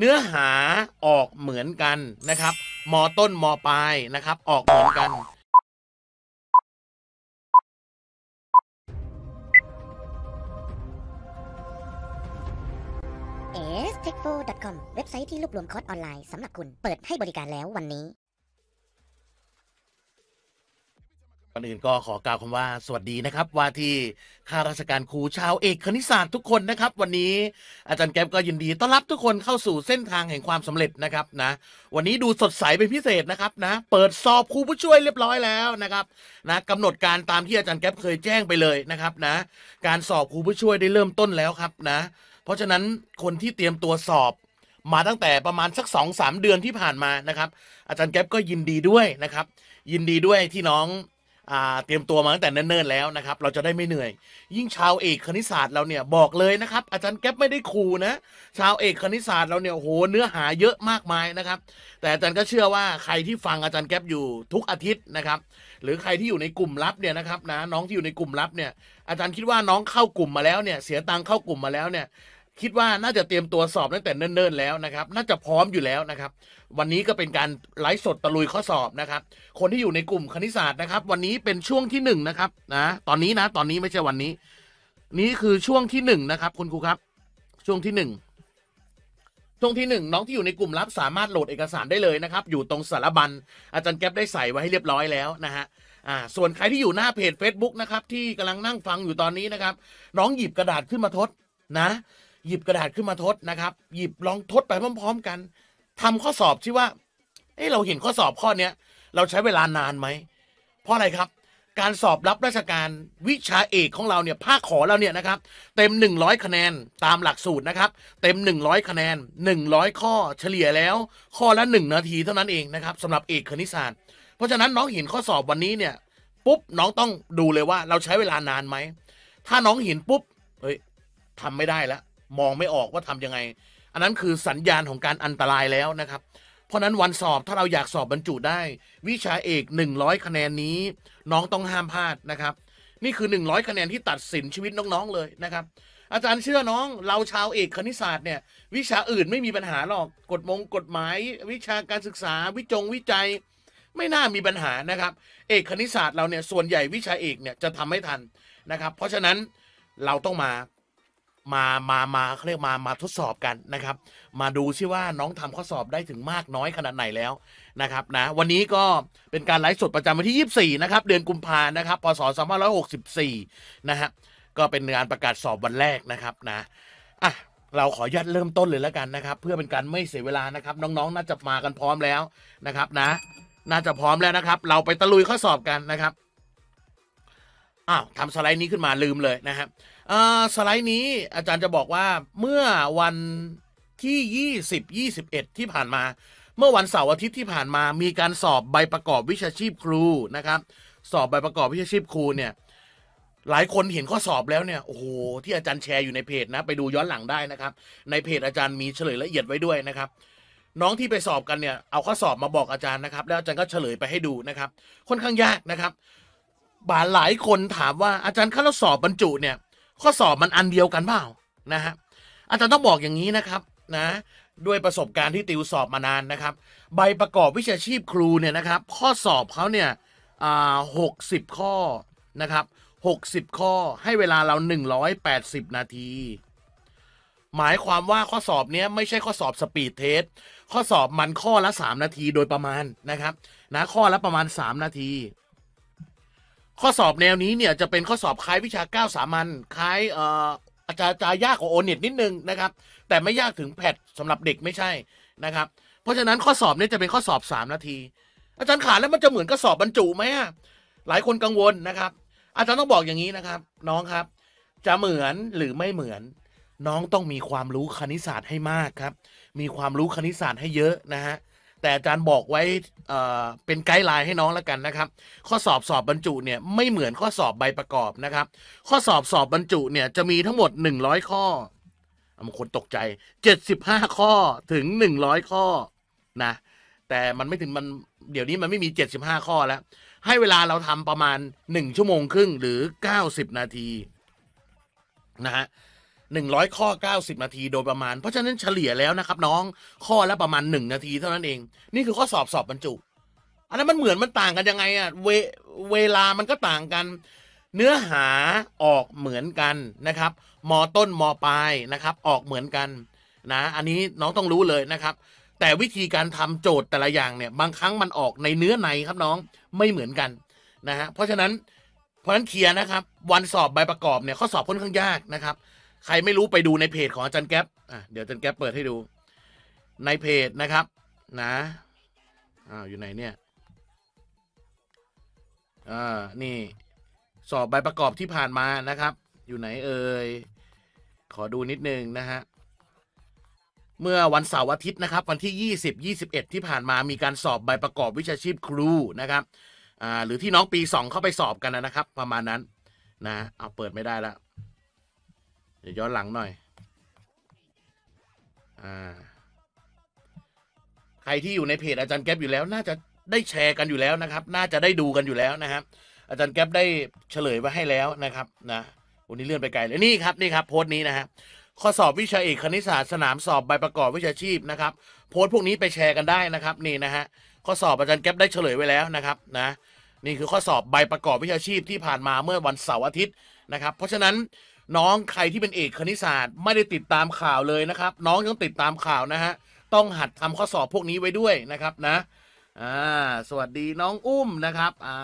เนื้อหาออกเหมือนกันนะครับมต้นมปลายนะครับ ออกเหมือนกันเ t e c h f o l c o m เว็บไซต์ที่รวบรวมคอร์สออนไลน์สำหรับคุณเปิดให้บริการแล้ววันนี้ก่อนอื่นก็ขอกล่าวคำว่าสวัสดีนะครับว่าที่ข้าราชการครูชาวเอกคณิตศาสตร์ทุกคนนะครับวันนี้อาจารย์แก๊ปก็ยินดี ต้อนรับทุกคนเข้าสู่เส้นทางแห่งความสำเร็จนะครับนะวันนี้ดูสดใสเป็นพิเศษนะครับนะเปิดสอบครูผู้ช่วยเรียบร้อยแล้วนะครับนะกำหนดการตามที่อาจารย์แก๊ปเคยแจ้งไปเลยนะครับนะการสอบครูผู้ช่วยได้เริ่มต้นแล้วครับนะเพราะฉะนั้นคนที่เตรียมตัวสอบมาตั้งแต่ประมาณสัก2อสเดือนที่ผ่านมานะครับ อาจารย์แก๊ปก็ยินดีด้วยนะครับยินดีด้วยที่น้องเตรียมตัวมาตั้งแต่เนิ่นๆแล้วนะครับเราจะได้ไม่เหนื่อย ยิ่งชาวเอกคณิตศาสตร์เราเนี่ยบอกเลยนะครับ อาจารย์แก๊ปไม่ได้ขู่นะชาวเอกคณิตศาสตร์เราเนี่ยโหเนื้อหาเยอะมากมายนะครับ แต่อาจารย์ก็เชื่อว่าใครที่ฟังอาจารย์แก๊ปอยู่ทุกอาทิตย์นะครับหรือใครที่อยู่ในกลุ่มลับเนี่ยนะครับนะน้องที่อยู่ในกลุ่มลับเนี่ยอาจารย์คิดว่าน้องเข้ากลุ่มมาแล้วเนี่ยเสียตังค์เข้ากลุ่มมาแล้วเนี่ยคิดว่าน่าจะเตรียมตัวสอบตั้งแต่เนิ่นๆแล้วนะครับ น่าจะพร้อมอยู่แล้วนะครับ วันนี้ก็เป็นการไลฟ์สดตะลุยข้อสอบนะครับ คนที่อยู่ในกลุ่มคณิตศาสตร์นะครับ วันนี้เป็นช่วงที่1นนะครับนะ ตอนนี้นะ ตอนนี้ไม่ใช่วันนี้ นี่คือช่วงที่1นนะครับคุณครูครับ ช่วงที่1ช่วงที่ 1 น้องที่อยู่ในกลุ่มลับสามารถโหลดเอกสารได้เลยนะครับ อยู่ตรงสารบัญอาจารย์แก๊ปได้ใส่ไว้ให้เรียบร้อยแล้วนะฮะ อ่า ส่วนใครที่อยู่หน้าเพจ Facebook นะครับ ที่กำลังนั่งฟังอยู่ตอนนี้นะครับ น้องหยิบกระดาษขึ้นมาทดนะหยิบกระดาษขึ้นมาทดนะครับ หยิบลองทดไปพร้อมๆกัน ทำข้อสอบที่ว่า เอ้เราเห็นข้อสอบข้อเนี้ยเราใช้เวลานานไหมเพราะอะไรครับ การสอบรับราชการวิชาเอกของเราเนี่ยภาคขอเราเนี่ยนะครับ เต็ม 100 คะแนนตามหลักสูตรนะครับ เต็ม 100 คะแนน 100 ข้อเฉลี่ยแล้ว ข้อละ 1 นาทีเท่านั้นเองนะครับสำหรับเอกคณิตศาสตร์ เพราะฉะนั้นน้องเห็นข้อสอบวันนี้เนี่ยปุ๊บน้องต้องดูเลยว่า เราใช้เวลานานไหมถ้าน้องเห็นปุ๊บเฮ้ยทำไม่ได้แล้วมองไม่ออกว่าทํำยัง ไง อันนั้นคือสัญญาณของการอันตรายแล้วนะครับ เพราะนั้นวันสอบถ้าเราอยากสอบบรรจุได้ วิชาเอก 100 คะแนนนี้ น้องต้องห้ามพลาดนะครับ นี่คือ 100 คะแนน ที่ตัดสิน ชีวิตน้องๆเลยนะครับอาจารย์เชื่อน้อง เรา ชาวเอกคณิตศาสตร์เนี่ยวิชาอื่นไม่มีปัญหาหรอกกฎมงกฎหมายวิชาการศึกษา วิจงวิจัยไม่น่ามีปัญหานะครับ เอกคณิตศาสตร์เราเนี่ยส่วนใหญ่วิชาเอกเนี่ยจะทำไม่ทันนะครับ เพราะฉะนั้นเราต้องมามามามาเขาเรียกมามาทดสอบกันนะครับ มาดูซิว่าน้องทำข้อสอบได้ถึงมากน้อยขนาดไหนแล้วนะครับนะ วันนี้ก็เป็นการไลฟ์สดประจำวันที่ 24 นะครับ เดือนกุมภาพันธ์นะครับพศ2564 นะฮะ ก็เป็นงานประกาศสอบวันแรกนะครับนะ อ่ะ เราขอยัดเริ่มต้นเลยแล้วกันนะครับ เพื่อเป็นการไม่เสียเวลานะครับ น้องๆ น่าจะมากันพร้อมแล้วนะครับนะ น่าจะพร้อมแล้วนะครับ เราไปตะลุยข้อสอบกันนะครับ อ้าวทำสไลด์นี้ขึ้นมาลืมเลยนะครับสไลด์นี้อาจารย์จะบอกว่าเมื่อวันที่ 20 21 ที่ผ่านมา เมื่อวันเสาร์อาทิตย์ที่ผ่านมา มีการสอบใบประกอบวิชาชีพครูนะครับสอบใบประกอบวิชาชีพครูเนี่ยหลายคนเห็นข้อสอบแล้วเนี่ยโอ้โหที่อาจารย์แชร์อยู่ในเพจนะไปดูย้อนหลังได้นะครับในเพจอาจารย์มีเฉลยละเอียดไว้ด้วยนะครับน้องที่ไปสอบกันเนี่ยเอาข้อสอบมาบอกอาจารย์นะครับ แล้วอาจารย์ก็เฉลยไปให้ดูนะครับค่อนข้างยากนะครับบาหลายคนถามว่าอาจารย์ข้าเราสอบบรรจุเนี่ยข้อสอบมันอันเดียวกันเปล่านะฮะอาจารย์ต้องบอกอย่างนี้นะครับนะด้วยประสบการณ์ที่ติวสอบมานานนะครับ ใบประกอบวิชาชีพครูเนี่ยนะครับข้อสอบเขาเนี่ยอ่าหกสิบข้อนะครับหกสิบข้อให้เวลาเราหนึ่งร้อยแปดสิบนาที หมายความว่าข้อสอบเนี้ยไม่ใช่ข้อสอบสปีดเทสข้อสอบมันข้อละสามนาทีโดยประมาณนะครับนะข้อละประมาณสามนาทีข้อสอบแนวนี้เนี่ยจะเป็นข้อสอบคล้ายวิชาก้าวสามัญคล้ายออาจารย์จะยากกว่าโอเน็ตนิดนึงนะครับ แต่ไม่ยากถึงแพทสำหรับเด็กไม่ใช่นะครับ เพราะฉะนั้นข้อสอบนี้จะเป็นข้อสอบ 3 นาที อาจารย์ขาแล้วมันจะเหมือนข้อสอบบรรจุไหมหลายคนกังวลนะครับ อาจารย์ต้องบอกอย่างนี้นะครับ น้องครับ จะเหมือนหรือไม่เหมือน น้องต้องมีความรู้คณิตศาสตร์ให้มากครับ มีความรู้คณิตศาสตร์ให้เยอะนะฮะแต่อาจารย์บอกไว้เป็นไกด์ไลน์ให้น้องแล้วกันนะครับ ข้อสอบสอบบรรจุเนี่ยไม่เหมือนข้อสอบใบประกอบนะครับ ข้อสอบสอบบรรจุเนี่ยจะมีทั้งหมด 100 ข้อบางคนตกใจ 75 ข้อถึง 100 ข้อนะแต่มันไม่ถึงมันเดี๋ยวนี้มันไม่มี 75 ข้อแล้ว ให้เวลาเราทำประมาณ 1 ชั่วโมงครึ่งหรือ 90 นาทีนะฮะ100ข้อ90 นาทีโดยประมาณ เพราะฉะนั้นเฉลี่ยแล้วนะครับ น้องข้อละประมาณ 1 นาทีเท่านั้นเองนี่คือข้อสอบสอบบรรจุ อันนั้นมันเหมือนมันต่างกันยังไงอะเวเวลา มันก็ต่างกันเนื้อหาออกเหมือนกันนะครับมต้นมปลายนะครับ ออกเหมือนกันนะอันนี้น้องต้องรู้เลยนะครับ แต่วิธีการทำโจทย์แต่ละอย่างเนี่ยบางครั้งมันออกในเนื้อในครับน้องไม่เหมือนกันนะฮะเพราะฉะนั้นเพราะฉะนั้นเคลียร์นะครับ วันสอบใบประกอบเนี่ยข้อสอบค่อนข้างยากนะครับใครไม่รู้ไปดูในเพจของอาจารย์แก๊ป อ่ะ เดี๋ยวอาจารย์แก๊ปเปิดให้ดูในเพจนะครับ นะอ้าวอยู่ไหนเนี่ย อ่า นี่ สอบใบประกอบที่ผ่านมานะครับ อยู่ไหนเอ่ย ขอดูนิดนึงนะฮะ เมื่อวันเสาร์อาทิตย์นะครับ วันที่ 20 21 ที่ผ่านมา มีการสอบใบประกอบวิชาชีพครูนะครับ อ่า หรือที่น้องปี2เข้าไปสอบกันนะครับ ประมาณนั้น นะ เอาเปิดไม่ได้แล้วดี๋ยวย้อนหลังหน่อย อ่า ใครที่อยู่ในเพจอาจารย์แก๊ปอยู่แล้ว น่าจะได้แชร์กันอยู่แล้วนะครับ น่าจะได้ดูกันอยู่แล้วนะครับ อาจารย์แก๊ปได้เฉลยไว้ให้แล้วนะครับนะวันนี้เลื่อนไปไกลเลยนี่ครับนี่ครับโพสต์นี้นะฮะข้อสอบวิชาเอกคณิตศาสตร์สนามสอบใบประกอบวิชาชีพนะครับ โพสต์พวกนี้ไปแชร์กันได้นะครับนี่นะฮะ ข้อสอบอาจารย์แก๊ปได้เฉลยไว้แล้วนะครับนะ นี่คือข้อสอบใบประกอบวิชาชีพที่ผ่านมาเมื่อวันเสาร์อาทิตย์นะครับ เพราะฉะนั้นน้องใครที่เป็นเอกคณิตศาสตร์ไม่ได้ติดตามข่าวเลยนะครับ น้องต้องติดตามข่าวนะฮะต้องหัดทำข้อสอบพวกนี้ไว้ด้วยนะครับนะ อ่า สวัสดี น้องอุ้มนะครับอ่า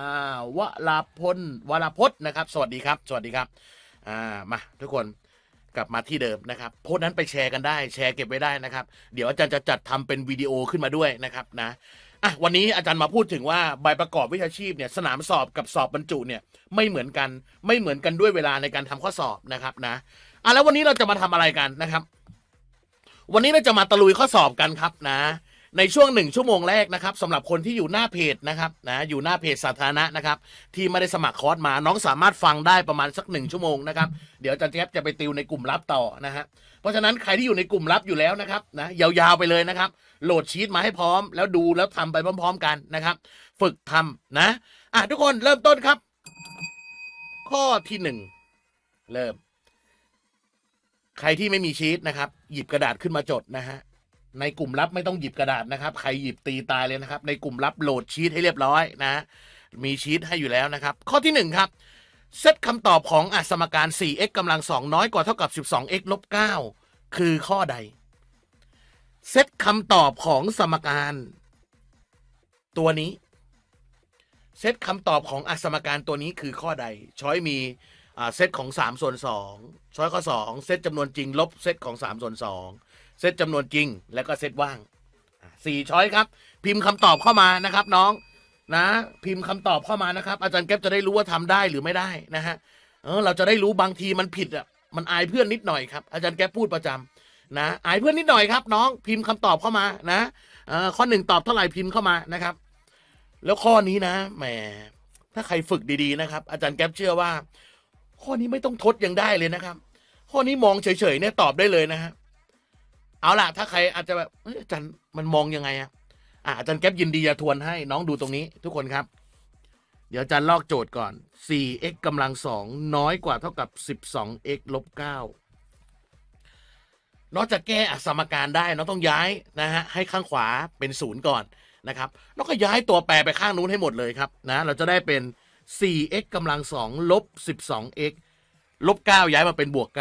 วลาพลวลาพจน์นะครับ สวัสดีครับ สวัสดีครับ อ่ามาทุกคนกลับมาที่เดิมนะครับโพสต์นั้นไปแชร์กันได้ แชร์เก็บไว้ได้นะครับ เดี๋ยวอาจารย์จะจัดทำเป็นวิดีโอขึ้นมาด้วยนะครับ นะอ่ะวันนี้อาจารย์มาพูดถึงว่าใบประกอบวิชาชีพเนี่ย สนามสอบกับสอบบรรจุเนี่ย ไม่เหมือนกันไม่เหมือนกันด้วยเวลาในการทำข้อสอบนะครับนะอ่ะแล้ววันนี้เราจะมาทำอะไรกันนะครับ วันนี้เราจะมาตะลุยข้อสอบกันครับนะในช่วงหนึ่งชั่วโมงแรกนะครับสำหรับคนที่อยู่หน้าเพจนะครับนะอยู่หน้าเพจสาธารณะนะครับ ที่ไม่ได้สมัครคอร์สมาน้องสามารถฟังได้ประมาณสักหนึ่งชั่วโมงนะครับ เดี๋ยวอาจารย์แจ๊บจะไปติวในกลุ่มลับต่อนะฮะเพราะฉะนั้นใครที่อยู่ในกลุ่มลับอยู่แล้วนะครับนะยาวๆไปเลยนะครับ โหลดชีตมาให้พร้อม แล้วดูแล้วทำไปพร้อม ๆกันนะครับ ฝึกทำนะอ่ะทุกคนเริ่มต้นครับ ข้อที่หนึ่งเริ่ม ใครที่ไม่มีชีตนะครับ หยิบกระดาษขึ้นมาจดนะฮะในกลุ่มลับไม่ต้องหยิบกระดาษนะครับใครหยิบตีตายเลยนะครับ ในกลุ่มลับโหลดชีตให้เรียบร้อยนะมีชีตให้อยู่แล้วนะครับข้อที่1ครับเซตคำตอบของอสมการ 4x กำลัง2น้อยกว่าเท่ากับ 12x ลบ9คือข้อใดเซตคำตอบของสมการ ตัวนี้ เซตคำตอบของอสมการตัวนี้คือข้อใดช้อยมีเซตของ3ส่วน2ช้อยข้อ2เซตจำนวนจริงลบเซตของ3ส่วน2เซตจำนวนจริงแล้วก็เซตว่างสี่ช้อยครับ พิมพ์คำตอบเข้ามานะครับ น้องนะพิมพ์คำตอบเข้ามานะครับ อาจารย์แก๊ปจะได้รู้ว่าทำได้หรือไม่ได้นะฮะเออเราจะได้รู้บางทีมันผิดอ่ะมันอายเพื่อนนิดหน่อยครับอาจารย์แก๊ปพูดประจำนะอายเพื่อนนิดหน่อยครับน้อง พิมพ์คำตอบเข้ามานะข้อหนึ่งตอบเท่าไหร่พิมพ์เข้ามานะครับ แล้วข้อนี้นะแหมถ้าใครฝึกดีๆ นะครับ อาจารย์แก๊ปเชื่อว่า ข้อนี้ไม่ต้องทดยังได้เลยนะครับ ข้อนี้มองเฉยๆเนี่ยตอบได้เลยนะฮะเอาล่ะ ถ้าใครอาจจะแบบอาจารย์มันมองยังไงอะอ่าจารย์แก๊ปยินดีจะทวนให้น้องดูตรงนี้ทุกคนครับ เดี๋ยวอาจารย์ลอกโจทย์ก่อน 4x กำลัง2น้อยกว่าเท่ากับ 12x ลบ9น้องจะแก้สมการได้น้องต้องย้ายนะฮะให้ข้างขวาเป็นศูนย์ก่อนนะครับน้องก็ย้ายตัวแปรไปข้างนู้นให้หมดเลยครับนะ เราจะได้เป็น 4x กำลัง2ลบ 12x ลบ9ย้ายมาเป็นบวก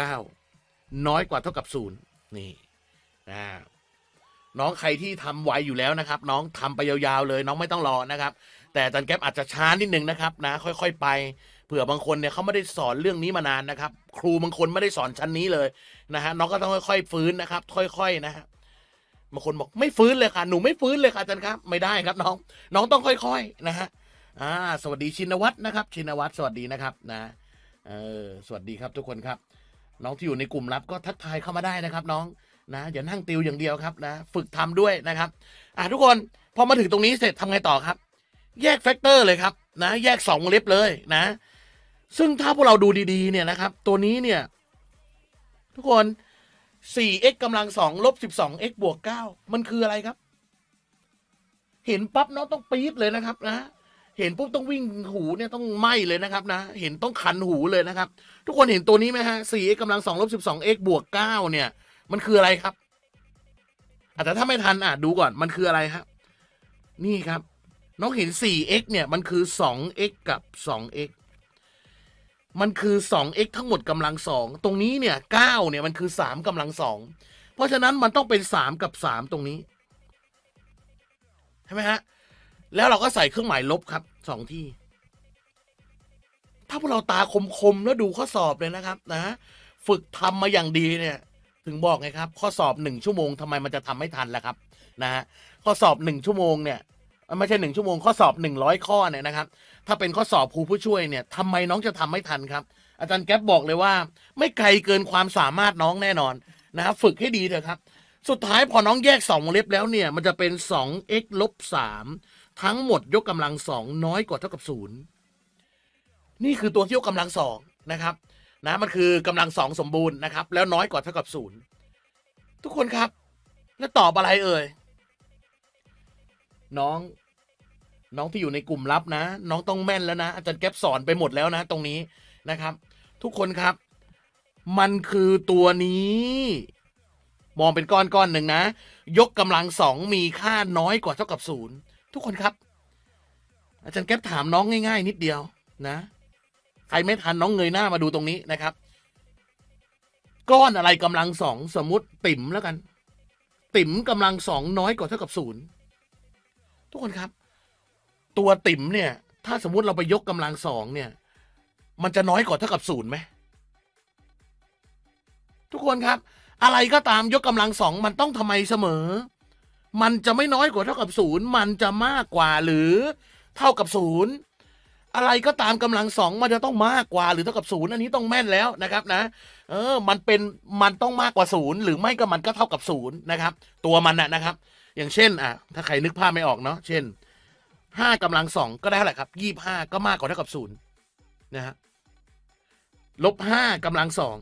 9 น้อยกว่าเท่ากับ0นี่นะน้องใครที่ทำไวอยู่แล้วนะครับ น้องทำไปยาวๆ เลย น้องไม่ต้องรอนะครับ แต่จันแก๊ปอาจจะช้านิดนึงนะครับ นะ ค่อย ๆ ไป เผื่อบางคนเนี่ยเขาไม่ได้สอนเรื่องนี้มานานนะครับ ครูบางคนไม่ได้สอนชั้นนี้เลยนะฮะน้องก็ต้องค่อย ๆ ฟื้นนะครับ ค่อยๆนะฮะบางคนบอกไม่ฟื้นเลยค่ะหนูไม่ฟื้นเลยค่ะจันครับ ไม่ได้ครับน้อง น้องต้องค่อยๆนะฮะอ่าสวัสดีชินวัตรนะครับ ชินวัตรสวัสดีนะครับนะเออสวัสดีครับทุกคนครับ น้องที่อยู่ในกลุ่มลับก็ทักทายเข้ามาได้นะครับ น้องนะอย่านั่งติวอย่างเดียวครับนะฝึกทำด้วยนะครับอ่ะทุกคนพอมาถึงตรงนี้เสร็จทำไงต่อครับ แยกแฟกเตอร์เลยครับนะแยก2งเล็บเลยนะ ซึ่งถ้าพวกเราดูดีๆ เนี่ยนะครับ ตัวนี้เนี่ย ทุกคน 4x กำลัง 2 ลบ 12x บวก9มันคืออะไรครับ เห็นปั๊บน้องต้องปี๊บเลยนะครับนะเห็นปุ๊บต้องวิ่งหูเนี่ยต้องไหมเลยนะครับนะเห็นต้องขันหูเลยนะครับ ทุกคนเห็นตัวนี้ไหมฮะ 4x กำลัง2ลบ 12x บวก9เนี่ยมันคืออะไรครับ อาจจะถ้าไม่ทันอ่ะดูก่อนมันคืออะไรครับ นี่ครับ น้องเห็น 4x เนี่ย มันคือ 2x กับ 2x มันคือ 2x ทั้งหมดกำลัง 2 ตรงนี้เนี่ย 9 เนี่ยมันคือ 3กำลัง 2 เพราะฉะนั้นมันต้องเป็น 3 กับ 3 ตรงนี้ใช่ไหมฮะ แล้วเราก็ใส่เครื่องหมายลบครับ2ที่ ถ้าพวกเราตาคมๆแล้วดูข้อสอบเลยนะครับนะฝึกทำมาอย่างดีเนี่ยถึงบอกไงครับข้อสอบหนึ่งชั่วโมงทำไมมันจะทำไม่ทันล่ะครับนะฮะข้อสอบหนึ่งชั่วโมงเนี่ยไม่ใช่หนึ่งชั่วโมงข้อสอบหนึ่งร้อยข้อเนี่ยนะครับ ถ้าเป็นข้อสอบครูผู้ช่วยเนี่ยทำไมน้องจะทำไม่ทันครับ อาจารย์แก๊ปบอกเลยว่า ไม่ไกลเกินความสามารถน้องแน่นอนนะฝึกให้ดีเถอะครับ สุดท้ายพอน้องแยกสองเล็บแล้วเนี่ยมันจะเป็นสอง x ลบสามทั้งหมด ยกกำลังสองน้อยกว่าเท่ากับศูนย์นี่คือตัวที่ยกกำลังสองนะครับนะมันคือกำลังสองสมบูรณ์นะครับ แล้วน้อยกว่าเท่ากับศูนย์ทุกคนครับ แล้วตอบอะไรเอ่ย น้อง น้องที่อยู่ในกลุ่มลับนะ น้องต้องแม่นแล้วนะ อาจารย์แก๊ปสอนไปหมดแล้วนะ ตรงนี้นะครับ ทุกคนครับ มันคือตัวนี้ มองเป็นก้อนก้อนหนึ่งนะ ยกกำลังสองมีค่าน้อยกว่าเท่ากับศูนย์ทุกคนครับ อาจารย์แก๊ปถามน้องง่าย ๆ นิดเดียวนะใครไม่ทันน้องเงยหน้ามาดูตรงนี้นะครับ ก้อนอะไรกำลังสองสมมติติ๋มแล้วกัน ติ๋มกำลังสองน้อยกว่าเท่ากับศูนย์ทุกคนครับ ตัวติ๋มเนี่ยถ้าสมมติเราไปยกกำลังสองเนี่ยมันจะน้อยกว่าเท่ากับศูนย์ไหมทุกคนครับ อะไรก็ตามยกกำลังสองมันต้องทำไมเสมอ มันจะไม่น้อยกว่าเท่ากับศูนย์มันจะมากกว่าหรือ เท่ากับศูนย์อะไรก็ตามกำลังสองมันจะต้องมากกว่า หรือเท่ากับศูนย์อันนี้ต้องแม่นแล้วนะครับนะเออมันเป็นมันต้องมากกว่าศูนย์หรือไม่ก็มันก็เท่ากับศูนย์นะครับตัวมันนะนะครับ อย่างเช่นอ่ะถ้าใครนึกภาพไม่ออกเนาะเช่นห้ากำลังสองก็ได้เท่าไหร่ครับยี่ห้าก็มากกว่าเท่ากับศูนย์นะฮะลบห้ากำลังสอง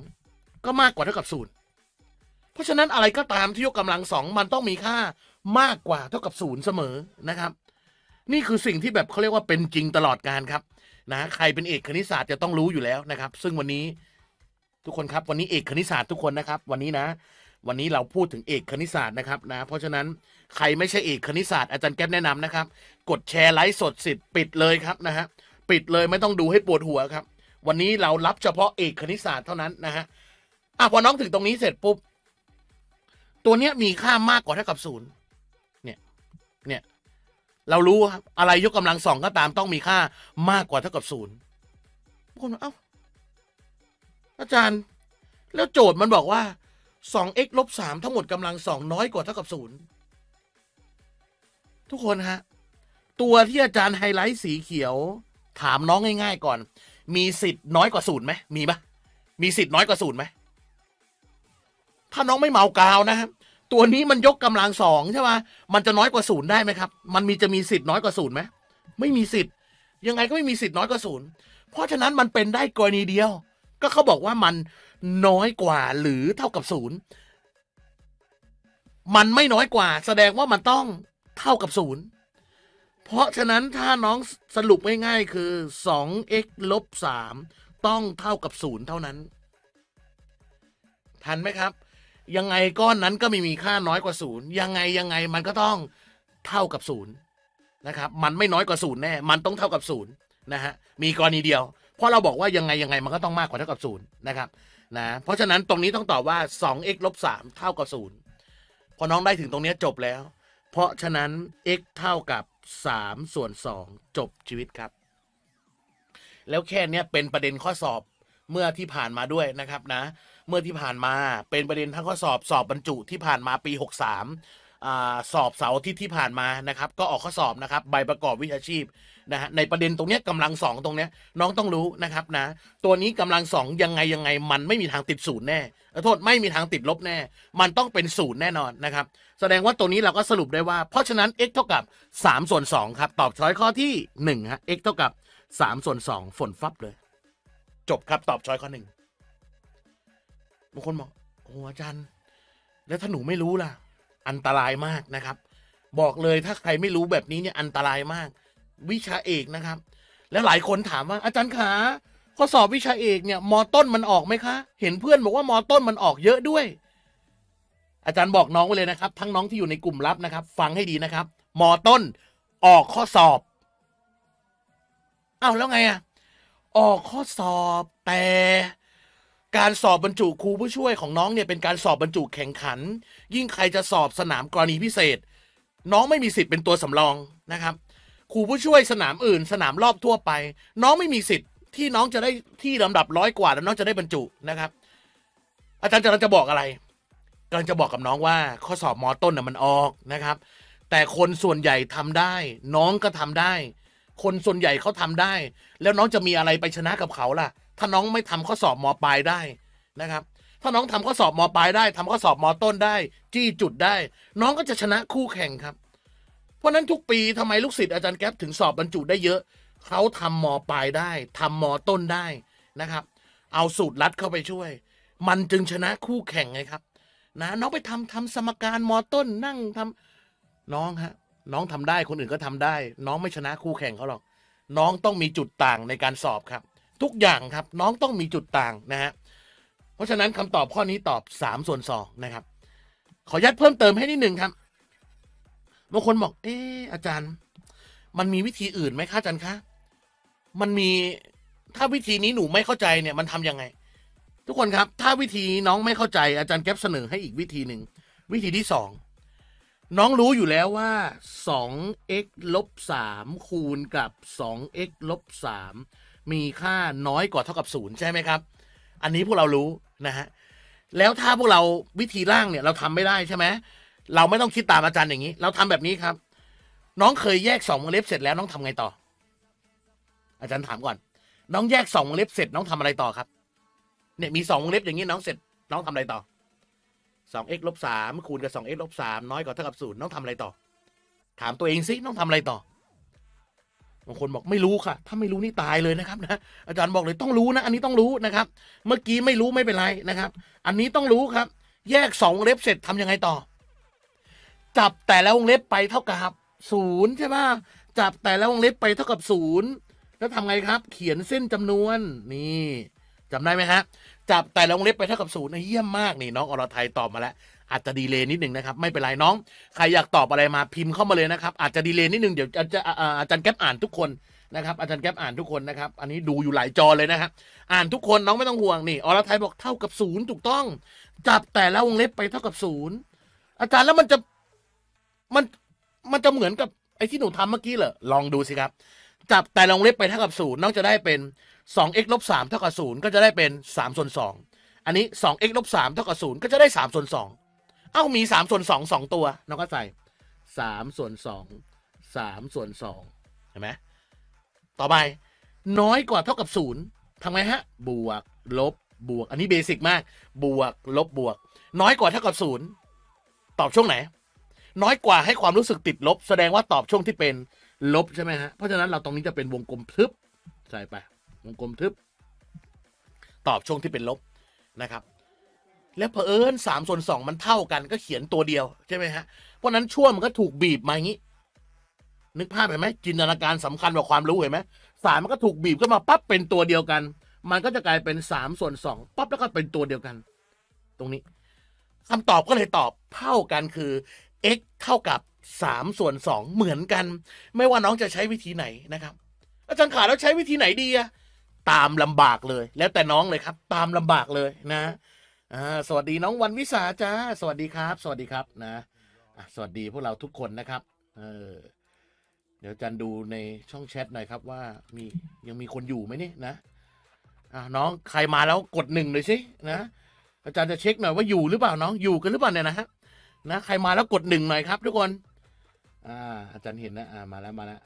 ก็มากกว่าเท่ากับศูนย์เพราะฉะนั้นอะไรก็ตามที่ยกกำลังสองมันต้องมีค่ามากกว่าเท่ากับศูนย์เสมอนะครับนี่คือสิ่งที่แบบเขาเรียกว่าเป็นจริงตลอดการครับนะ ใครเป็นเอก คณิตศาสตร์จะต้องรู้อยู่แล้วนะครับ ซึ่งวันนี้ทุกคนครับ วันนี้เอก คณิตศาสตร์ทุกคนนะครับ วันนี้นะ วันนี้เราพูดถึงเอกคณิตศาสตร์นะครับนะเพราะฉะนั้นใครไม่ใช่เอกคณิตศาสตร์อาจารย์แก๊ปแนะนำนะครับ กดแชร์ไลฟ์สดสิทธิ์ปิดเลยครับนะฮะปิดเลยไม่ต้องดูให้ปวดหัวครับ วันนี้เรารับเฉพาะเอก คณิตศาสตร์เท่านั้นนะฮะอ่ะพอน้องถึงตรงนี้เสร็จปุ๊บตัวเนี้ยมีค่ามากกว่าเท่ากับศูนย์เนี่ยเนี่ยเรารู้ครับอะไรยกกำลังสองก็ตามต้องมีค่ามากกว่าเท่ากับศูนย์คนเอ้าอาจารย์ แล้วโจทย์มันบอกว่าสอง x ลบสามทั้งหมดกำลังสองน้อยกว่าเท่ากับศูนย์ทุกคนฮะตัวที่อาจารย์ไฮไลท์สีเขียวถามน้องง่าย ๆก่อน มีสิทธิ์น้อยกว่าศูนย์ไหมมีปะมีสิทธิ์น้อยกว่าศูนย์ไหมถ้าน้องไม่เมากาวนะครับตัวนี้มันยกกำลังสองใช่ไหมมันจะน้อยกว่าศูนย์ได้ไหมครับ มันมีจะมีสิทธิ์น้อยกว่าศูนย์ไหม ไม่มีสิทธิ์ ยังไงก็ไม่มีสิทธิ์น้อยกว่าศูนย์เพราะฉะนั้นมันเป็นได้กรณีเดียว ก็เขาบอกว่ามันน้อยกว่าหรือเท่ากับศูนย์มันไม่น้อยกว่า แสดงว่ามันต้องเท่ากับศูนย์เพราะฉะนั้นถ้าน้องสรุปง่ายๆคือ 2x ลบ 3 ต้องเท่ากับศูนย์เท่านั้น ทันไหมครับยังไงก้อนนั้นก็ไม่มีค่าน้อยกว่าศูนย์ยังไงยังไงมันก็ต้องเท่ากับศูนย์นะครับมันไม่น้อยกว่าศูนย์แน่มันต้องเท่ากับศูนย์นะฮะมีกรณีเดียวเพราะเราบอกว่ายังไงยังไงมันก็ต้องมากกว่าเท่ากับศูนย์นะครับนะเพราะฉะนั้นตรงนี้ต้องตอบว่า 2x ลบ3เท่ากับศูนย์พอน้องได้ถึงตรงนี้จบแล้ว เพราะฉะนั้น x เท่ากับ3ส่วน2จบชีวิตครับ แล้วแค่นี้เป็นประเด็นข้อสอบเมื่อที่ผ่านมาด้วยนะครับนะเมื่อที่ผ่านมาเป็นประเด็นทั้งข้อสอบ สอบบรรจุที่ผ่านมาปี 63อสอบเสาที่ที่ผ่านมานะครับก็ออกข้อสอบนะครับใบประกอบวิชาชีพนะฮะในประเด็นตรงนี้กกำลังสองตรงนี้น้องต้องรู้นะครับนะตัวนี้กำลังสองยังไงยังไง มันไม่มีทางติดศูนย์แน่โทษไม่มีทางติดลบแน่ มันต้องเป็นศูนย์แน่นอนนะครับแสดงว่าตัวนี้เราก็สรุปได้ว่า เพราะฉะนั้น x เท่ากับ3ส่วน2ครับตอบช้อยข้อที่1ฮะ x เท่ากับ3ส่วน2ฝนฟับเลยจบครับตอบช้อยข้อหนึ่งบางคนบอกโอ้อาจารย์ แล้วถ้าหนูไม่รู้ล่ะ อันตรายมากนะครับ บอกเลยถ้าใครไม่รู้แบบนี้เนี่ย อันตรายมาก วิชาเอกนะครับ แล้วหลายคนถามว่า อาจารย์ขาข้อสอบวิชาเอกเนี่ยมอต้นมันออกไหมคะ เห็นเพื่อนบอกว่ามอต้นมันออกเยอะด้วย อาจารย์บอกน้องไว้เลยนะครับ ทั้งน้องที่อยู่ในกลุ่มลับนะครับ ฟังให้ดีนะครับมอต้น ออกข้อสอบอ้าวแล้วไงอะออกข้อสอบ แต่การสอบบรรจุ ครูผู้ช่วยของน้องเนี่ยเป็นการสอบบรรจุแข่งขัน ยิ่งใครจะสอบสนามกรณีพิเศษ น้องไม่มีสิทธิ์เป็นตัวสำรองนะครับ ครูผู้ช่วยสนามอื่น สนามรอบทั่วไป น้องไม่มีสิทธิ์ที่น้องจะได้ที่ลำดับร้อยกว่า แล้วน้องจะได้บรรจุนะครับ อาจารย์กำลังจะบอกอะไรกำลังจะบอกกับน้องว่า ข้อสอบมอต้นน่ะมันออกนะครับ แต่คนส่วนใหญ่ทำได้ น้องก็ทำได้ คนส่วนใหญ่เขาทำได้ แล้วน้องจะมีอะไรไปชนะกับเขาล่ะถ้าน้องไม่ทำข้อสอบ มปลายได้นะครับ ถ้าน้องทำข้อสอบ มปลายได้ ทำข้อสอบ มต้นได้ จี้จุดได้ น้องก็จะชนะคู่แข่งครับ เพราะนั้นทุกปี ทำไมลูกศิษย์อาจารย์แก๊ปถึงสอบบรรจุได้เยอะเขาทำมปลายได้ ทำมต้นได้นะครับ เอาสูตรลัดเข้าไปช่วย มันจึงชนะคู่แข่งไงครับ นะน้องไปทำทำสมการ มต้นนั่งทำน้องฮะน้องทำได้คนอื่นก็ทำได้ น้องไม่ชนะคู่แข่งเขาหรอกน้องต้องมีจุดต่างในการสอบครับทุก อย่างครับ น้องต้องมีจุดต่างนะฮะ เพราะฉะนั้นคำตอบข้อนี้ตอบ3ส่วน2นะครับขอ ยัดเพิ่มเติมให้นิดหนึ่งครับบางคนบอกเอออาจารย์ มันมีวิธีอื่นไหมคะอาจารย์คะมันมีถ้าวิธีนี้หนูไม่เข้าใจเนี่ย มันทํำยังไง ทุกคนครับ ถ้าวิธีน้องไม่เข้าใจ อาจารย์แก๊ปเสนอให้อีกวิธีหนึ่งวิธีที่สองน้องรู้อยู่แล้วว่า2 x ลบ3คูณกับ2 x ลบ3มีค่าน้อยกว่าเท่ากับศูนย์ใช่ไหมครับ อันนี้พวกเรารู้นะฮะ แล้วถ้าพวกเราวิธีร่างเนี่ยเราทำไม่ได้ใช่ไหมเราไม่ต้องคิดตามอาจารย์อย่างนี้ เราทำแบบนี้ครับ น้องเคยแยกสองวงเล็บเสร็จแล้วน้องทำไงต่อ อาจารย์ถามก่อน น้องแยกสองวงเล็บเสร็จ น้องทำอะไรต่อครับ เนี่ยมีสองวงเล็บอย่างนี้น้องเสร็จน้องทำอะไรต่อสอง x ลบสามคูณกับสอง x ลบสามน้อยกว่าเท่ากับศูนย์น้องทำอะไรต่อ ถามตัวเองสิ น้องทำอะไรต่อบางคนบอกไม่รู้ค่ะ ถ้าไม่รู้นี่ตายเลยนะครับนะ อาจารย์ บอกเลยต้องรู้นะ อันนี้ต้องรู้นะครับ เมื่อกี้ไม่รู้ไม่เป็นไรนะครับ อันนี้ต้องรู้ครับ แยกสองงเล็บเสร็จทํำยังไงต่อ จับแต่ละวงเล็บไปเท่ากับศูนย์ใช่ไหมจับแต่ละวงเล็บไปเท่ากับศูนย์แล้วทำไงครับ เขียนเส้นจำนวน นี่ จำได้ไหมฮะ จับแต่ละวงเล็บไปเท่ากับศูนย์ เยี่ยมมากนี่น้องอรไทยตอบมาแล้วอาจจะดีเลยนิดนึงนะครับไม่เป็นไรน้องใครอยากตอบอะไรมาพิมพ์เข้ามาเลยนะครับอาจจะดีเลยนิดนึงเดี๋ยว อาจอาจารย์แก๊ปอ่านทุกคนนะครับอาจารย์แก๊ปอ่านทุกคนนะครับอันนี้ดูอยู่หลายจอเลยนะครับอ่านทุกคนน้องไม่ต้องห่วงนี่อรไทยบอกเท่ากับศูนย์ถูกต้อง จับแต่ละวงเล็บไปเท่ากับศูนย์อาจารย์แล้วมันจะมันมันจะเหมือนกับไอ้ที่หนูทำเมื่อกี้เหรอลองดูสิครับ จับแต่ละวงเล็บไปเท่ากับศูนย์น้องจะได้เป็น 2x ลบ3เท่ากับ0ก็จะได้เป็น3ส่วน2อันนี้ 2x ลบ3เท่ากับ0ก็จะได้3ส่วน2เอ้ามีสามส่วนสองสองตัว เราก็ใส่สามส่วนสองสามส่วนสองเห็นไหมต่อไป น้อยกว่าเท่ากับศูนย์ทำไมฮะ บวกลบ บวกอันนี้เบสิกมาก บวก ลบ บวก น้อยกว่าเท่ากับศูนย์ตอบช่วงไหน น้อยกว่าให้ความรู้สึกติดลบ แสดงว่าตอบช่วงที่เป็นลบใช่ไหมฮะ เพราะฉะนั้นเราตรงนี้จะเป็นวงกลมทึบ ใส่ไปวงกลมทึบ ตอบช่วงที่เป็นลบนะครับแล้วเพอิญสามส่วนสองมันเท่ากัน ก็เขียนตัวเดียวใช่ไหมฮะ เพราะนั้นช่วงมันก็ถูกบีบมาอย่างนี้ นึกภาพเห็นไหมจินตนาการสำคัญกว่าความรู้เห็นไหมสามมันก็ถูกบีบก็มาปั๊บเป็นตัวเดียวกัน มันก็จะกลายเป็นสามส่วนสองปั๊บแล้วก็เป็นตัวเดียวกัน ตรงนี้ คำตอบก็เลยตอบเท่ากันคือ x เท่ากับสามส่วนสองเหมือนกัน ไม่ว่าน้องจะใช้วิธีไหนนะครับ อาจารย์ขาแล้วใช้วิธีไหนดีอะตามลำบากเลย แล้วแต่น้องเลยครับ ตามลำบากเลยนะอ่าสวัสดีน้องวันวิสาจ้าสวัสดีครับ สวัสดีครับนะสวัสดีพวกเราทุกคนนะครับเออเดี๋ยวจันดูในช่องแชทหน่อยครับ ว่ามียังมีคนอยู่ไหมเนี่ยนะ อ่น้องใครมาแล้วกดหนึ่งเลยสินะ อาจารย์จะเช็คหน่อยว่าอยู่หรือเปล่าน้องอยู่กันหรือเปล่าเนี่ยนะฮะนะใครมาแล้วกดหนึ่งหน่อยครับทุกคน อ่า อาจารย์เห็นนะอ่ามาแล้วมาแล้ว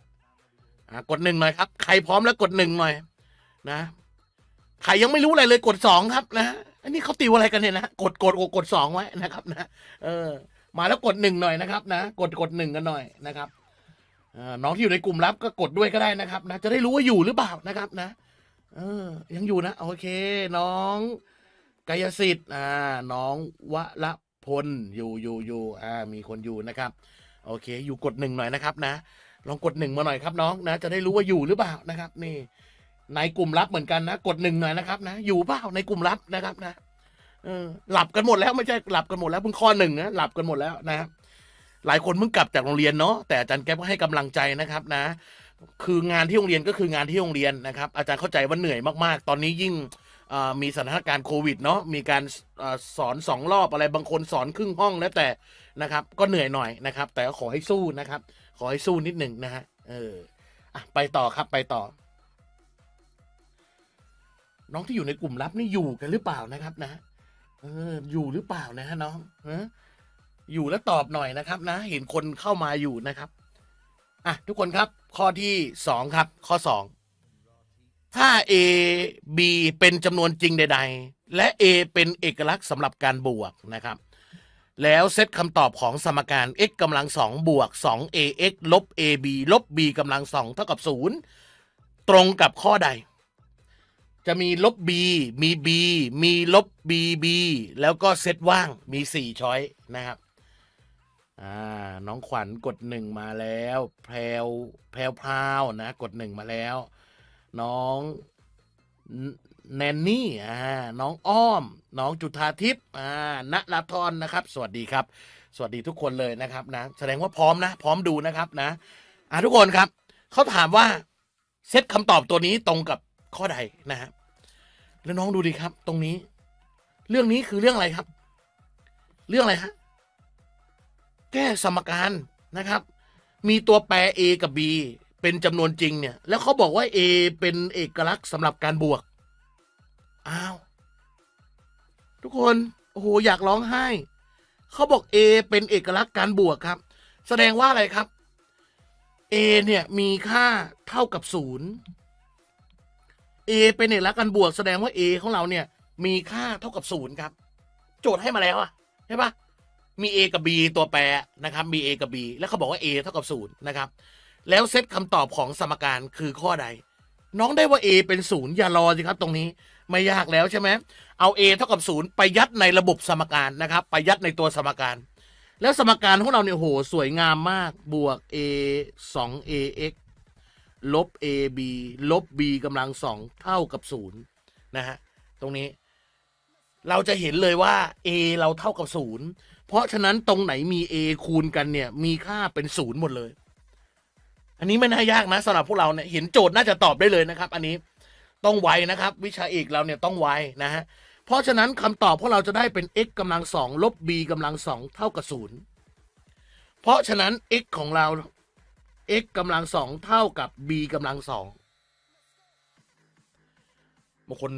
อ่ากดหนึ่งหน่อยครับ ใครพร้อมแล้วกดหนึ่งหน่อยนะใครยังไม่รู้อะไรเลยกดสองครับนะ อันนี้เขาติวอะไรกันเนี่ยนะกดกดกดสองไว้นะครับนะ เออ มาแล้วกดหนึ่งหน่อยนะครับ นะ กด กดหนึ่งกันหน่อยนะครับอน้องที่อยู่ในกลุ่มลับก็กดด้วยก็ได้นะครับ นะ จะได้รู้ว่าอยู่หรือเปล่านะครับนะ เออ ยังอยู่นะ โอเค น้องกายสิทธิ์ อ่า น้องวละพล อยู่อยู่อยู่อ่า มีคนอยู่นะครับ โอเค อยู่กดหนึ่งหน่อยนะครับ นะ ลองกดหนึ่งมาหน่อยครับน้องนะ จะได้รู้ว่าอยู่หรือเปล่านะครับนี่ในกลุ่มลับเหมือนกันนะ กดหนึ่งหน่อยนะครับ นะ อยู่เปล่าในกลุ่มลับนะครับนะ เออหลับกันหมดแล้วไม่ใช่หลับกันหมดแล้วเพิ่งข้อหนึ่งนะ หลับกันหมดแล้วนะครับหลายคนเพิ่งกลับจากโรงเรียนเนาะแต่อาจารย์ แก๊ปก็ให้กำลังใจนะครับนะ คืองานที่โรงเรียนก็คืองานที่โรงเรียนนะครับ อาจารย์เข้าใจว่าเหนื่อยมากๆ ตอนนี้ยิ่งมีสถานการณ์โควิดเนาะมีการสอนสองรอบอะไรบางคนสอนครึ่งห้อง แล้วแต่นะครับ ก็เหนื่อยหน่อยนะครับ แต่ก็ขอให้สู้นะครับ ขอให้สู้นิดหนึ่งนะฮะเออไปต่อครับไปต่อน้องที่อยู่ในกลุ่มลับนี่อยู่กันหรือเปล่านะครับนะเอออยู่หรือเปล่านะฮะน้องฮออยู่แล้วตอบหน่อยนะครับ นะ เห็นคนเข้ามาอยู่นะครับอ่ะทุกคนครับ ข้อที่สองครับข้อสองถ้า A B เป็นจำนวนจริงใด ๆ และ A เป็นเอกลักษณ์สำหรับการบวกนะครับ แล้วเซตคำตอบของสมการ x กำลังสองบวก 2ax ลบ ab ลบ b กำลังสองเท่ากับศูนย์ตรงกับข้อใดจะมีลบ b มี b มีลบ bb แล้วก็เซตว่างมีสี่ช้อยนะครับอ่าน้องขวัญกดหนึ่งมาแล้ว แพรวแพรวพราวนะ กดหนึ่งมาแล้ว น้องแนนนี่อ่าน้องอ้อม น้อง จุธาทิพย์อ่าณลัทอนนะครับ สวัสดีครับ สวัสดีทุกคนเลยนะครับนะแสดงว่าพร้อม นะ พร้อมดูนะครับนะอ่าทุกคนครับ เขาถามว่าเซตคำตอบตัวนี้ตรงกับข้อใดนะฮะแล้วน้องดูดีครับตรงนี้ เรื่องนี้คือเรื่องอะไรครับ เรื่องอะไรฮะแก้สมการนะครับ มีตัวแปร a กับ b เป็นจำนวนจริงเนี่ยแล้วเขาบอกว่า a เป็นเอกลักษณ์สำหรับการบวกอ้าวทุกคนโอ้โหอยากร้องไห้เขาบอก a เป็นเอกลักษณ์การบวกครับ แสดงว่าอะไรครับ a เนี่ยมีค่าเท่ากับศูนย์ A เป็นเอกลักษณ์การบวกแสดงว่า A ของเราเนี่ย มีค่าเท่ากับศูนย์ครับ โจทย์ให้มาแล้วอะใช่ปะมี A กับ B ตัวแปรนะครับมี A กับ B แล้วเขาบอกว่า A เท่ากับศูนย์นะครับแล้วเซตคำตอบของสมการคือข้อใด น้องได้ว่า A เป็นศูนย์อย่ารอสิครับตรงนี้ไม่ยากแล้วใช่ไหมเอา A เท่ากับศูนย์ไปยัดในระบบสมการนะครับไปยัดในตัวสมการ แล้วสมการของเราเนี่ยโหสวยงามมากบวก A 2 AX ลบ ab ลบ b กำลังสองเท่ากับศูนย์นะฮะตรงนี้ เราจะเห็นเลยว่า a เราเท่ากับศูนย์เพราะฉะนั้นตรงไหนมี a คูณกันเนี่ยมีค่าเป็นศูนย์หมดเลยอันนี้ไม่น่ายากนะสำหรับพวกเราเนี่ยเห็นโจทย์น่าจะตอบได้เลยนะครับอันนี้ต้องไวนะครับวิชาเอกเราเนี่ยต้องไวนะฮะเพราะฉะนั้นคำตอบพวกเราจะได้เป็น x กำลังสองลบ b กำลังสองเท่ากับศูนย์เพราะฉะนั้น x ของเรา x กำลังสองเท่ากับ b กำลังสองบางคน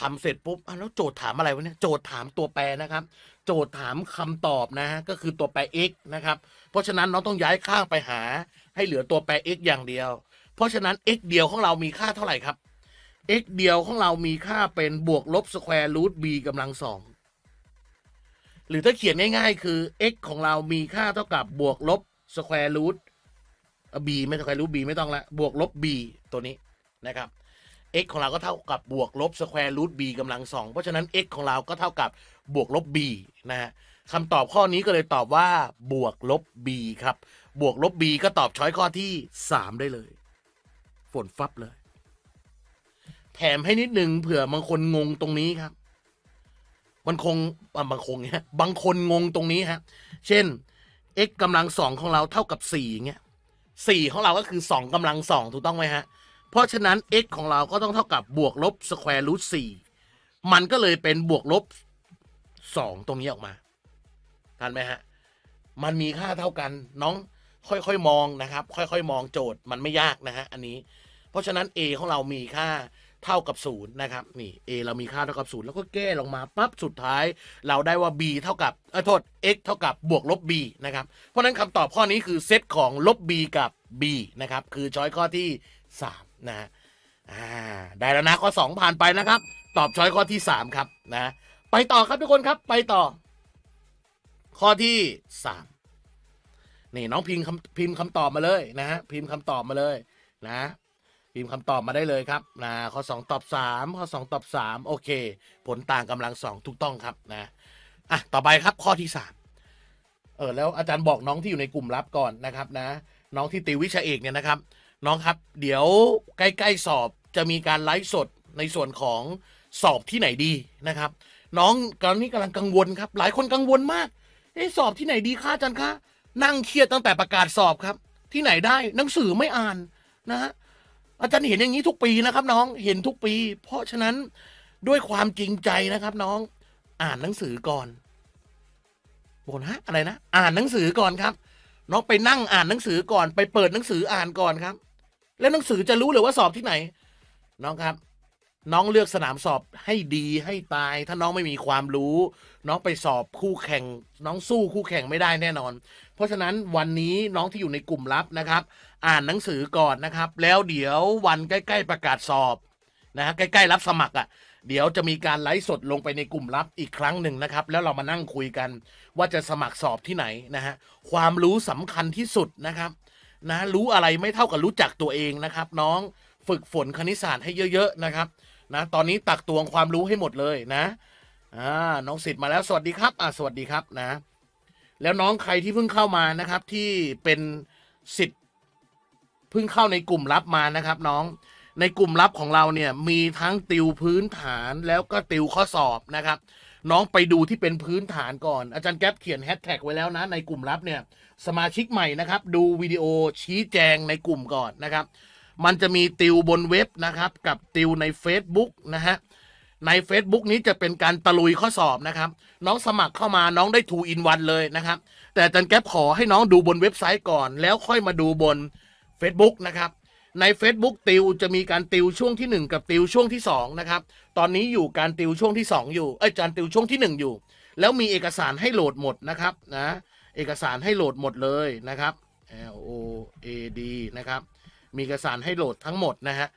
ทำเสร็จปุ๊บแล้วโจทย์ถามอะไรวะเนี่ยโจทย์ถามตัวแปรนะครับโจทย์ถามคำตอบนะฮะก็คือตัวแปร x นะครับเพราะฉะนั้นน้องต้องย้ายข้างไปหาให้เหลือตัวแปร x อย่างเดียว เพราะฉะนั้น x เดียวของเรามีค่าเท่าไหร่ครับ x เดียวของเรามีค่าเป็นบวกลบสแควร์รูท b กำลังสองหรือถ้าเขียนง่ายๆคือ x ของเรามีค่าเท่ากับบวกลบสแควร์รูทบีไม่ต้องใครรู้บีไม่ต้องละบวกลบบีตัวนี้นะครับ x ของเราก็เท่ากับ บวก ลบสแควร์รูทบีกำลังสองเพราะฉะนั้น x ของเราก็เท่ากับบวกลบ b นะฮะคำตอบข้อนี้ก็เลยตอบว่า บวกลบ b ครับบวกลบ b ก็ตอบช้อยข้อที่ 3 ได้เลย ฝนฟับเลย แถมให้นิดหนึ่งเผื่อบางคนงงตรงนี้ครับมันคง บางคงเนี้ยบางคนงงตรงนี้ฮะเช่น x กำลังสองของเราเท่ากับ4เงี้ย4ของเราก็คือ 2กำลัง 2 ถูกต้องไหมฮะเพราะฉะนั้น x ของเรา ก็ต้องเท่ากับบวกลบสแควร์รูท่มันก็เลยเป็นบวกลบ 2 ตรงนี้ออกมาทันไหมฮะมันมีค่าเท่ากันน้องค่อยๆมองนะครับค่อยๆ มองโจทย์ มันไม่ยากนะฮะอันนี้เพราะฉะนั้น a ของเรามีค่าเท่ากับศูนย์นะครับ นี่ a เรามีค่าเท่ากับศูนย์แล้วก็แก้ลงมาปั๊บสุดท้าย เราได้ว่า b เท่ากับเออโทษ x เท่ากับบวกลบ b นะครับเพราะนั้นคำตอบข้อนี้คือเซต ของลบ b กับ b นะครับคือช้อยข้อที่ 3 นะฮะอ่าได้แล้วนะข้อ2ผ่านไปนะครับ ตอบช้อยข้อที่ 3 ครับนะ ไปต่อครับทุกคนครับ ไปต่อ ข้อที่ 3 นี่ น้องพิมพ์พิมพ์คำตอบมาเลยนะฮะพิมพ์คำตอบมาเลยนะพิมพ์คำตอบมาได้เลยครับนะข้อ 2 ตอบ 3 ข้อ2ตอบ3โอเค ผลต่างกำลัง2ถูกต้องครับนะอ่ะต่อไปครับข้อที่ 3เออแล้วอาจารย์บอกน้องที่อยู่ในกลุ่มลับก่อนนะครับนะ น้องที่ติวิชาเอกเนี่ยนะครับ น้องครับ เดี๋ยวใกล้ๆสอบจะมีการไลฟ์สดในส่วนของสอบที่ไหนดีนะครับ น้องตอนนี้กำลังกังวลครับ หลายคนกังวลมากเอสอบที่ไหนดีคะอาจารย์คะ นั่ง เครียดตั้งแต่ประกาศสอบครับ ที่ไหนได้ หนังสือไม่อ่านนะฮะอาจารย์เห็นอย่างนี้ทุกปีนะครับ น้องเห็นทุกปี เพราะฉะนั้นด้วยความจริงใจนะครับ น้องอ่านหนังสือก่อนโบนะอะไรนะ อ่านหนังสือก่อนครับ น้องไปนั่งอ่านหนังสือก่อน ไปเปิดหนังสืออ่านก่อนครับ แล้วหนังสือจะรู้หรือว่าสอบที่ไหน น้องครับ น้องเลือกสนามสอบให้ดีให้ตาย ถ้าน้องไม่มีความรู้ น้องไปสอบคู่แข่ง น้องสู้คู่แข่งไม่ได้แน่นอนราะฉะนั้นวันนี้น้องที่อยู่ในกลุ่มลับนะครับ อ่านหนังสือก่อนนะครับ แล้วเดี๋ยววันใกล้ๆ ประกาศสอบนะฮะใกล้ๆรับสมัครอะ่ะ เดี๋ยวจะมีการไลฟ์สดลงไปในกลุ่มลับอีกครั้งหนึ่งนะครับ แล้วเรามานั่งคุยกันว่าจะสมัครสอบที่ไหนนะฮะความรู้สำคัญที่สุดนะครับนะ รู้อะไรไม่เท่ากับรู้จักตัวเองนะครับ น้องฝึกฝนคณิตศาสตร์ให้เยอะ ๆ นะครับนะตอนนี้ตักตวงความรู้ให้หมดเลยนะอ่าน้องสิทธิ์มาแล้วสวัสดีครับ อ่าสวัสดีครับนะแล้วน้องใครที่เพิ่งเข้ามานะครับ ที่เป็นสิทธิ์เพิ่งเข้าในกลุ่มลับมานะครับ น้องในกลุ่มลับของเราเนี่ย มีทั้งติวพื้นฐานแล้วก็ติวข้อสอบนะครับ น้องไปดูที่เป็นพื้นฐานก่อน อาจารย์แก๊ปเขียนแฮชแท็กไว้แล้วนะ ในกลุ่มลับเนี่ย สมาชิกใหม่นะครับ ดูวิดีโอชี้แจงในกลุ่มก่อนนะครับ มันจะมีติวบนเว็บนะครับ กับติวใน Facebook นะฮะใน Facebook นี้จะเป็นการตะลุยข้อสอบนะครับ น้องสมัครเข้ามาน้องได้ทูอินวันเลยนะครับ แต่จันแก๊ปขอให้น้องดูบนเว็บไซต์ก่อนแล้วค่อยมาดูบน Facebook นะครับ ใน Facebook ติวจะมีการติวช่วงที่ 1 กับติวช่วงที่2นะครับตอนนี้อยู่การติวช่วงที่ 2 อยู่เอ้ยจารติวช่วงที่ 1 อยู่ แล้วมีเอกสารให้โหลดหมดนะครับนะเอกสารให้โหลดหมดเลยนะครับ L O A D นะครับ มีเอกสารให้โหลดทั้งหมดนะฮะ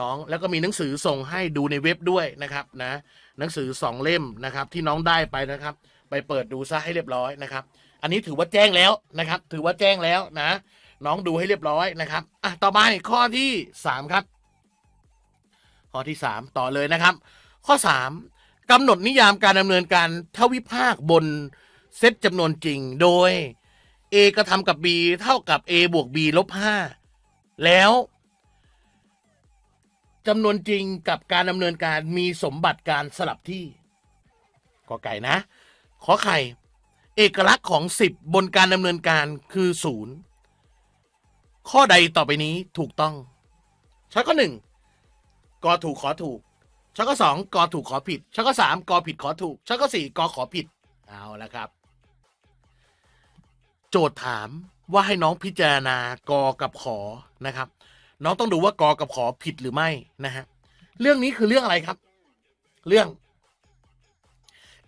น้องแล้วก็มีหนังสือส่งให้ดูในเว็บด้วยนะครับนะหนังสือสองเล่มนะครับที่น้องได้ไปนะครับ ไปเปิดดูซะให้เรียบร้อยนะครับ อันนี้ถือว่าแจ้งแล้วนะครับ ถือว่าแจ้งแล้วนะ น้องดูให้เรียบร้อยนะครับอ่ะต่อไปข้อที่สามครับ ข้อที่สามต่อเลยนะครับ ข้อสามกำหนดนิยามการดำเนินการเท่าวิภาคบนเซตจำนวนจริงโดย A กระทำกับ B เท่ากับ A บวก B ลบ5แล้วจำนวนจริงกับการดำเนินการมีสมบัติการสลับที่กอไก่นะ ขอไข่เอกลักษณ์ของ 10 บนการดำเนินการคือศูนย์ข้อใดต่อไปนี้ถูกต้องช้อข้อหนึ่งกอถูกขอถูกช้อข้อสองกอถูกขอผิดช้อข้อสามกอผิดขอถูกช้อข้อสี่กอขอผิดเอาละครับ โจทย์ถามว่าให้น้องพิจารณากอกับขอนะครับน้องต้องดูว่ากอกับขอผิดหรือไม่นะฮะ เรื่องนี้คือเรื่องอะไรครับ เรื่อง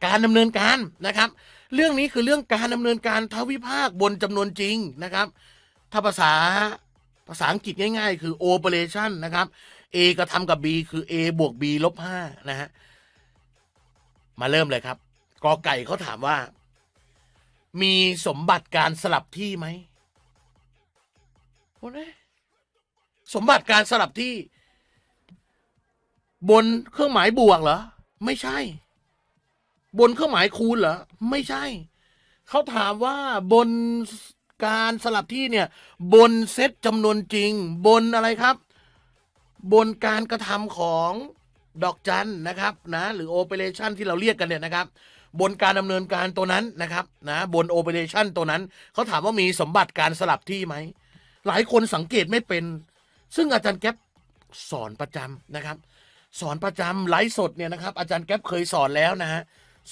การดำเนินการนะครับ เรื่องนี้คือเรื่องการดำเนินการทวิภาคบนจำนวนจริงนะครับ ถ้าภาษาภาษาอังกฤษง่ายๆคือ operation นะครับ A กระทำกับ B คือ A บวก B ลบ5นะฮะ มาเริ่มเลยครับ กอไก่เขาถามว่า มีสมบัติการสลับที่ไหมโอ้ยสมบัติการสลับที่ บนเครื่องหมายบวกเหรอ ไม่ใช่ บนเครื่องหมายคูณเหรอไม่ใช่ เขาถามว่าบนการสลับที่เนี่ยบนเซตจำนวนจริง บนอะไรครับ บนการกระทำของดอกจันนะครับ นะหรือโอเปเรชันที่เราเรียกกันเนี่ยนะครับ บนการดำเนินการตัวนั้นนะครับ นะบนโอเปเรชันตัวนั้น เขาถามว่ามีสมบัติการสลับที่ไหม หลายคนสังเกตไม่เป็นซึ่งอาจารย์แก๊ปสอนประจำนะครับ สอนประจำไลฟ์สดเนี่ยนะครับ อาจารย์แก๊ปเคยสอนแล้วนะฮะ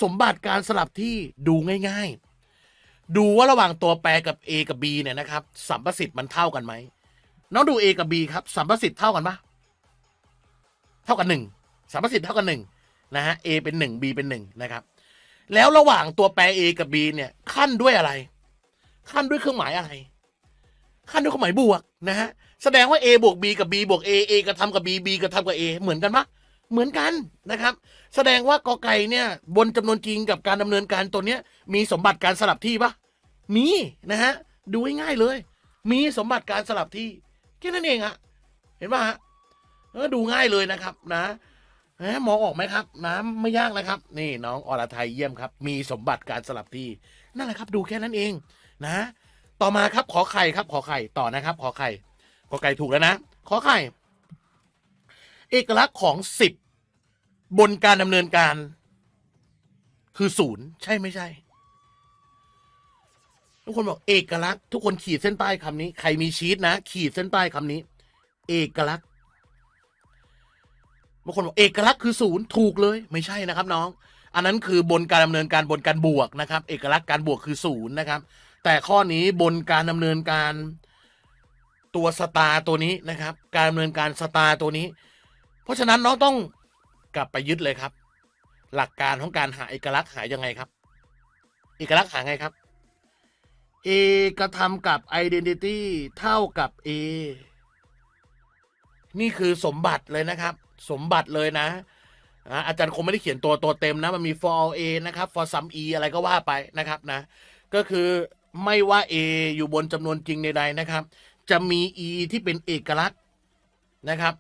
สมบัติการสลับที่ดูง่ายๆ ดูว่าระหว่างตัวแปรกับ A กับ B เนี่ยนะครับ สัมประสิทธิ์มันเท่ากันไหมน้องดู A กับ B ครับ สัมประสิทธิ์เท่ากันปะเท่ากันหนึ่งสัมประสิทธิ์เท่ากันหนึ่งนะฮะ A เป็นหนึ่ง B เป็นหนึ่งนะครับ แล้วระหว่างตัวแปร A กับ B เนี่ยขั้นด้วยอะไร ขั้นด้วยเครื่องหมายอะไร ขั้นด้วยเครื่องหมายบวกนะฮะแสดงว่า A บวก B กับ B บวก A A กระทำกับ B B กระทำกับ A เหมือนกันปะเหมือนกันนะครับ แสดงว่ากอไก่เนี่ย บนจำนวนจริงกับการดำเนินการตัวเนี้ยมีสมบัติการสลับที่ปะมีนะฮะดูง่ายเลย มีสมบัติการสลับที่แค่นั้นเองอะเห็นปะฮะดูง่ายเลยนะครับนะมองออกไหมครับนะไม่ยากนะครับนี่น้องอรไทยเยี่ยมครับ มีสมบัติการสลับที่ นั่นแหละครับ ดูแค่นั้นเองนะ ต่อมาครับขอไข่ครับ ขอไข่ต่อนะครับ ขอไข่ก็ไก่ถูกแล้วนะขอไข่เอกลักษณ์ของสิบบนการดำเนินการ คือศูนย์ใช่ไม่ใช่ ทุกคนบอกเอกลักษณ์ทุกคนขีดเส้นใต้คำนี้ ใครมีชีตนะขีดเส้นใต้คำนี้เอกลักษณ์บางคนบอกเอกลักษณ์คือศูนย์ถูกเลยไม่ใช่นะครับน้องอันนั้นคือบนการดำเนินการบนการบวกนะครับเอกลักษณ์การบวกคือศูนย์นะครับแต่ข้อนี้บนการดำเนินการตัวสตาร์ตัวนี้นะครับ การดำเนินการสตาร์ตัวนี้ เพราะฉะนั้นน้องต้องกลับไปยึดเลยครับ หลักการ ของการหาเอกลักษณ์หายยังไงครับเอกลักษณ์หา ไงครับ A กระทำกับ identity เท่ากับ A นี่คือสมบัติเลยนะครับ สมบัติเลยนะ อาจารย์คงไม่ได้เขียนตัวตัวเต็มนะ มัน มี for all A นะครับ for some E อะไรก็ว่าไปนะครับนะ ก็คือไม่ว่า A อยู่บนจำนวนจริงใดๆนะครับจะมีอีที่เป็น เอกลักษณ์นะครับ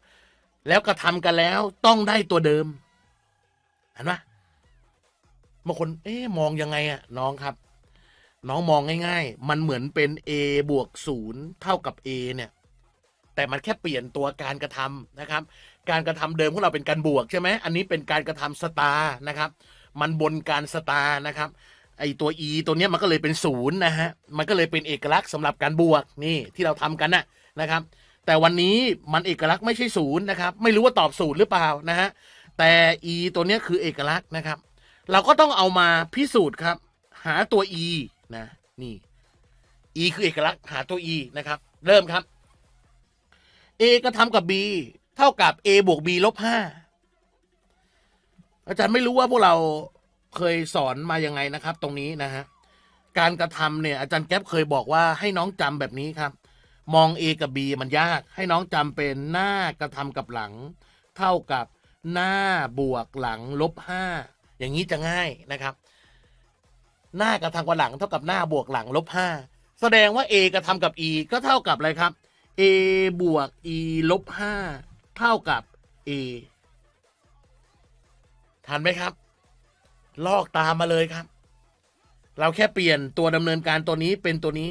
แล้วกระทำกันแล้วต้องได้ตัวเดิม เห็นไหมบางคนเอ๊ะมองยังไงอะน้องครับ น้องมองง่าย ๆ มันเหมือนเป็น a บวกศูนย์เท่ากับ a เนี่ย แต่มันแค่เปลี่ยนตัวการกระทำนะครับ การกระทำเดิมของเราเป็นการบวกใช่ไหมอันนี้เป็นการกระทำสตาร์นะครับ มันบนการสตาร์นะครับไอตัว e ตัวเนี้ยมันก็เลยเป็นศูนย์นะฮะ มันก็เลยเป็นเอกลักษณ์สำหรับการบวกนี่ที่เราทำกันนะนะครับ แต่วันนี้มันเอกลักษณ์ไม่ใช่ศูนย์นะครับ ไม่รู้ว่าตอบศูนย์หรือเปล่านะฮะ แต่ e ตัวเนี้ยคือเอกลักษณ์นะครับ เราก็ต้องเอามาพิสูจน์ครับ หาตัว e นะนี่ e คือเอกลักษณ์หาตัว e นะครับ เริ่มครับ a ก็ทำกับ b เท่ากับ a บวก b ลบห้าอาจารย์ไม่รู้ว่าพวกเราเคยสอนมายังไงนะครับตรงนี้นะฮะ การกระทำเนี่ยอาจารย์แก๊ปเคยบอกว่าให้น้องจำแบบนี้ครับ มอง A กับ B มันยากให้น้องจำเป็นหน้ากระทำกับหลัง เท่ากับหน้าบวกหลัง ลบห้าอย่างนี้จะง่ายนะครับ หน้ากระทำกับหลังเท่ากับหน้าบวกหลัง ลบห้าแสดงว่า A กระทำกับ E ก็เท่ากับอะไรครับ A บวก E ลบห้าเท่ากับ A ทันไหมครับลอกตามมาเลยครับ เราแค่เปลี่ยนตัวดำเนินการตัวนี้เป็นตัวนี้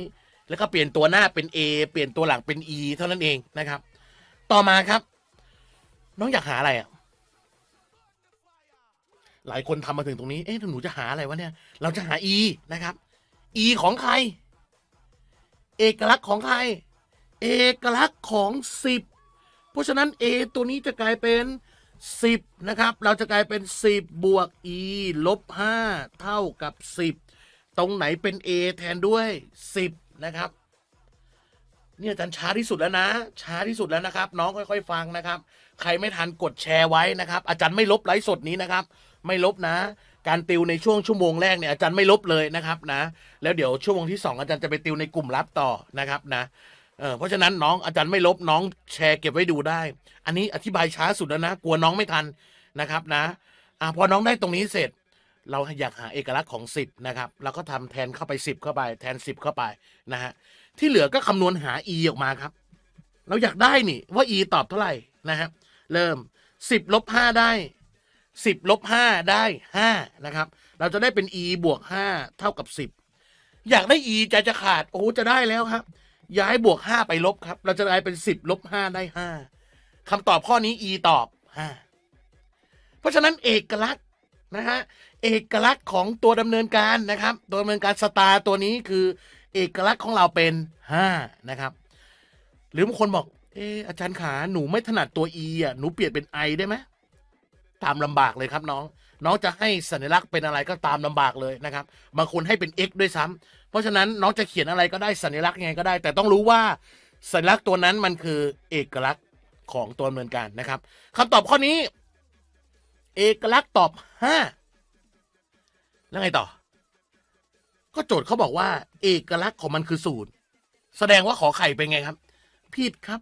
แล้วก็เปลี่ยนตัวหน้าเป็น A เปลี่ยนตัวหลังเป็น E เท่านั้นเองนะครับ ต่อมาครับน้องอยากหาอะไรอ่ะ หลายคนทำมาถึงตรงนี้ เอ๊ะ หนูจะหาอะไรวะเนี่ย เราจะหา E นะครับ E ของใครเอกลักษณ์ของใครเอกลักษณ์ของสิบเพราะฉะนั้น A ตัวนี้จะกลายเป็น10นะครับเราจะกลายเป็น 10 บวก e ลบ5เท่ากับ 10 ตรงไหนเป็น a แทนด้วย 10 นะครับเนี่ยอาจารย์ช้าที่สุดแล้วนะ ช้าที่สุดแล้วนะครับ น้องค่อยๆ ฟังนะครับ ใครไม่ทันกดแชร์ไว้นะครับ อาจารย์ไม่ลบไลฟ์สดนี้นะครับ ไม่ลบนะ การติวในช่วงชั่วโมงแรกเนี่ยอาจารย์ไม่ลบเลยนะครับนะแล้วเดี๋ยวชั่วโมงที่2อาจารย์จะไปติวในกลุ่มลับต่อนะครับนะเพราะฉะนั้นน้องอาจารย์ไม่ลบน้องแชร์เก็บไว้ดูได้ อันนี้อธิบายช้าสุดแล้วนะกลัวน้องไม่ทันนะครับนะอพอน้องได้ตรงนี้เสร็จ เราอยากหาเอกลักษณ์ของ10นะครับเราก็ทำแทนเข้าไป 10 เข้าไป แทน 10 เข้าไปนะฮะที่เหลือก็คำนวณหา e ออกมาครับ เราอยากได้นี่ว่า e ตอบเท่าไหร่นะฮะเริ่ม 10ลบ5ได้ 10ลบ5ได้5นะครับ เราจะได้เป็น e บวก5เท่ากับ10อยากได้ e ใจจะขาดโอ้จะได้แล้วครับย้ายบวกห้าไปลบครับ เราจะกลายเป็นสิบลบห้าได้ห้าคำตอบข้อนี้ e ตอบห้าเพราะฉะนั้นเอกลักษณ์นะฮะเอกลักษณ์ของตัวดำเนินการนะครับตัวดำเนินการสตาร์ตัวนี้คือเอกลักษณ์ของเราเป็นห้านะครับหรือบางคนบอกเอออาจารย์ขาหนูไม่ถนัดตัว e อ่ะ หนูเปลี่ยนเป็น i ได้ไหมตามลำบากเลยครับน้อง น้องจะให้สัญลักษณ์เป็นอะไรก็ตามลำบากเลยนะครับบางคนให้เป็น x ด้วยซ้ำเพราะฉะนั้น น้องจะเขียนอะไรก็ได้สัญลักษณ์ยังไงก็ได้ แต่ต้องรู้ว่า สัญลักษณ์ตัวนั้นมันคือเอกลักษณ์ของตัวเหมือนกันนะครับคำตอบข้อนี้ เอกลักษณ์ตอบห้าแล้วไงต่อ ก็โจทย์เขาบอกว่าเอกลักษณ์ของมันคือศูนย์แสดงว่าขอไข่เป็นไงครับ ผิดครับ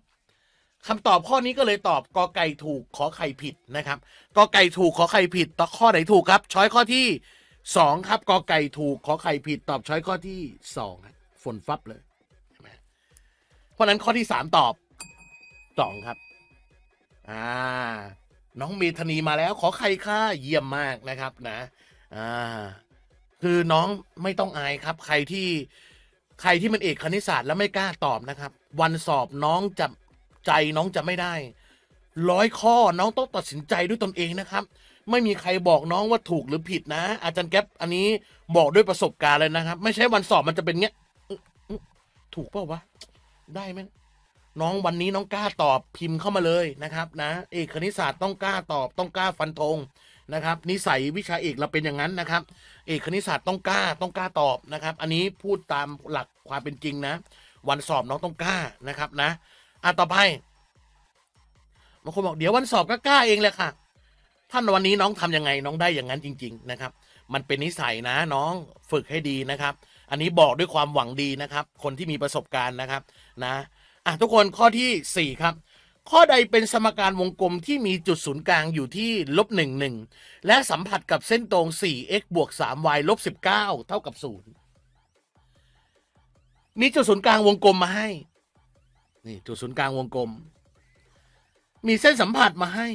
คำตอบข้อนี้ก็เลยตอบกอไก่ถูก ขอไข่ผิดนะครับกอไก่ถูกขอไข่ผิดต่อข้อไหนถูกครับช้อยข้อที่สองครับกอไก่ถูกขอไข่ผิดตอบช้อยข้อที่สองฝนฟับเลยเพราะนั้นข้อที่สามตอบสองครับ อ่า น้องเมธนีมาแล้ว ขอไข่ค่าเยี่ยมมากนะครับนะอ่าคือน้องไม่ต้องอายครับใครที่ใครที่มันเอกคณิตศาสตร์แล้วไม่กล้าตอบนะครับ วันสอบน้องจะใจน้องจะไม่ได้ ร้อยข้อน้องต้องตัดสินใจด้วยตนเองนะครับไม่มีใครบอกน้องว่าถูกหรือผิด นะอาจารย์แก๊ปอันนี้บอกด้วยประสบการณ์เลยนะครับ ไม่ใช่วันสอบมันจะเป็นเงี้ยถูกเปล่าวะได้ไหมน้องวันนี้น้องกล้าตอบพิมพ์เข้ามาเลยนะครับ นะเอกคณิตศาสตร์ต้องกล้าตอบต้องกล้า ฟันธงนะครับ นิสัยวิชาเอกเราเป็นอย่างนั้นนะครับ เอกคณิตศาสตร์ต้องกล้าต้องกล้าตอบนะครับ อันนี้พูดตามหลักความเป็นจริงนะ วันสอบน้องต้องกล้านะครับนะอ่ะต่อไปบางคนบอกเดี๋ยววันสอบก็กล้าเองแหละค่ะท่านวันนี้น้องทํำยังไงน้องได้อย่างนั้นจริงๆนะครับมันเป็นนิสัยนะน้องฝึกให้ดีนะครับ อันนี้บอกด้วยความหวังดีนะครับ คนที่มีประสบการณ์นะครับนะอ่ะทุกคนข้อที่4ครับ ข้อใดเป็นสมการวงกลมที่มีจุดศูนย์กลางอยู่ที่ลบหนึ่งหนึ่งและสัมผัสกับเส้นตรง 4x บวก 3y ลบ19 เท่ากับ0มีจุดศูนย์กลางวงกลมมาให้นี่จุดศูนย์กลางวงกลม มีเส้นสัมผัสมาให้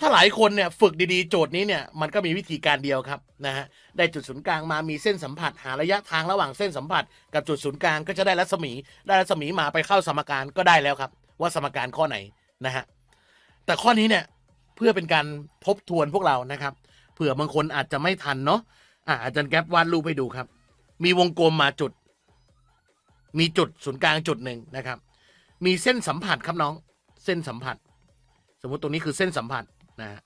ถ้าหลายคนเนี่ยฝึกดีๆโจทย์นี้เนี่ยมันก็มีวิธีการเดียวครับนะฮะได้จุดศูนย์กลางมามีเส้นสัมผัส หาระยะทางระหว่างเส้นสัมผัส กับจุดศูนย์กลางก็จะได้รัศมี ได้รัศมีมาไปเข้าสมการก็ได้แล้วครับ ว่าสมการข้อไหนนะฮะแต่ข้อนี้เนี่ยเพื่อเป็นการทบทวนพวกเรานะครับ เผื่อบางคนอาจจะไม่ทันเนาะอ่าอาจารย์แก๊ปวาดรูปให้ดูครับ มีวงกลมมาจุด มีจุดศูนย์กลางจุดหนึ่งนะครับมีเส้นสัมผัสครับน้องเส้นสัมผัส สมมติตรงนี้คือเส้นสัมผัสนะฮะ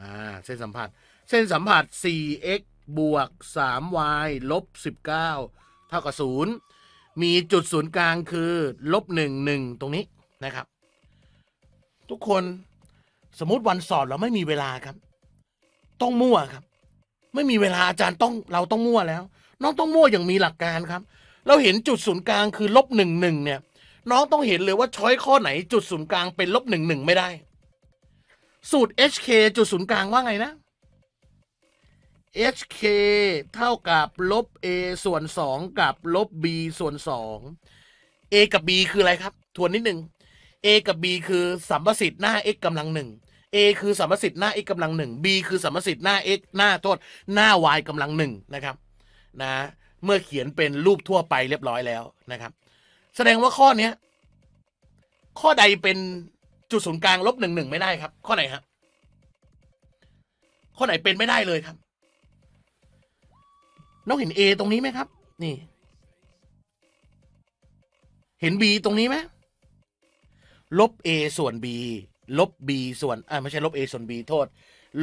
อ่า เส้นสัมผัส เส้นสัมผัส 4x บวก 3y ลบ 19เท่ากับ 0 มีจุดศูนย์กลางคือ ลบ1 1 ตรงนี้นะครับ ทุกคน สมมติวันสอบเราไม่มีเวลาครับ ต้องมั่วครับ ไม่มีเวลาอาจารย์ต้อง เราต้องมั่วแล้ว น้องต้องมั่วอย่างมีหลักการครับ เราเห็นจุดศูนย์กลางคือลบ11 เนี่ย น้องต้องเห็นเลยว่าช้อยข้อไหนจุดศูนย์กลางเป็นลบ11 ไม่ได้สูตร hk จุดศูนย์กลางว่าไงนะ hk เท่ากับลบ a ส่วน 2 กับลบ b ส่วน 2 a กับ b คืออะไร ครับ ทวนนิดนึง a กับ b คือ สัมประสิทธิ์หน้า x กำลังหนึ่ง a คือ สัมประสิทธิ์หน้า x กำลังหนึ่ง b คือ สัมประสิทธิ์หน้า x หน้าโทษหน้า y กำลังหนึ่งนะครับนะ เมื่อเขียนเป็นรูปทั่วไปเรียบร้อยแล้วนะครับแสดงว่าข้อนี้ข้อใดเป็นจุดศูนย์กลางลบหนึ่งหนึ่งไม่ได้ครับ ข้อไหนครับข้อไหนเป็นไม่ได้เลยครับน้องเห็น A ตรงนี้ไหมครับนี่เห็น B ตรงนี้ไหมลบ A ส่วน B ลบ B ส่วนอ่าไม่ใช่ลบ A ส่วน B โทษ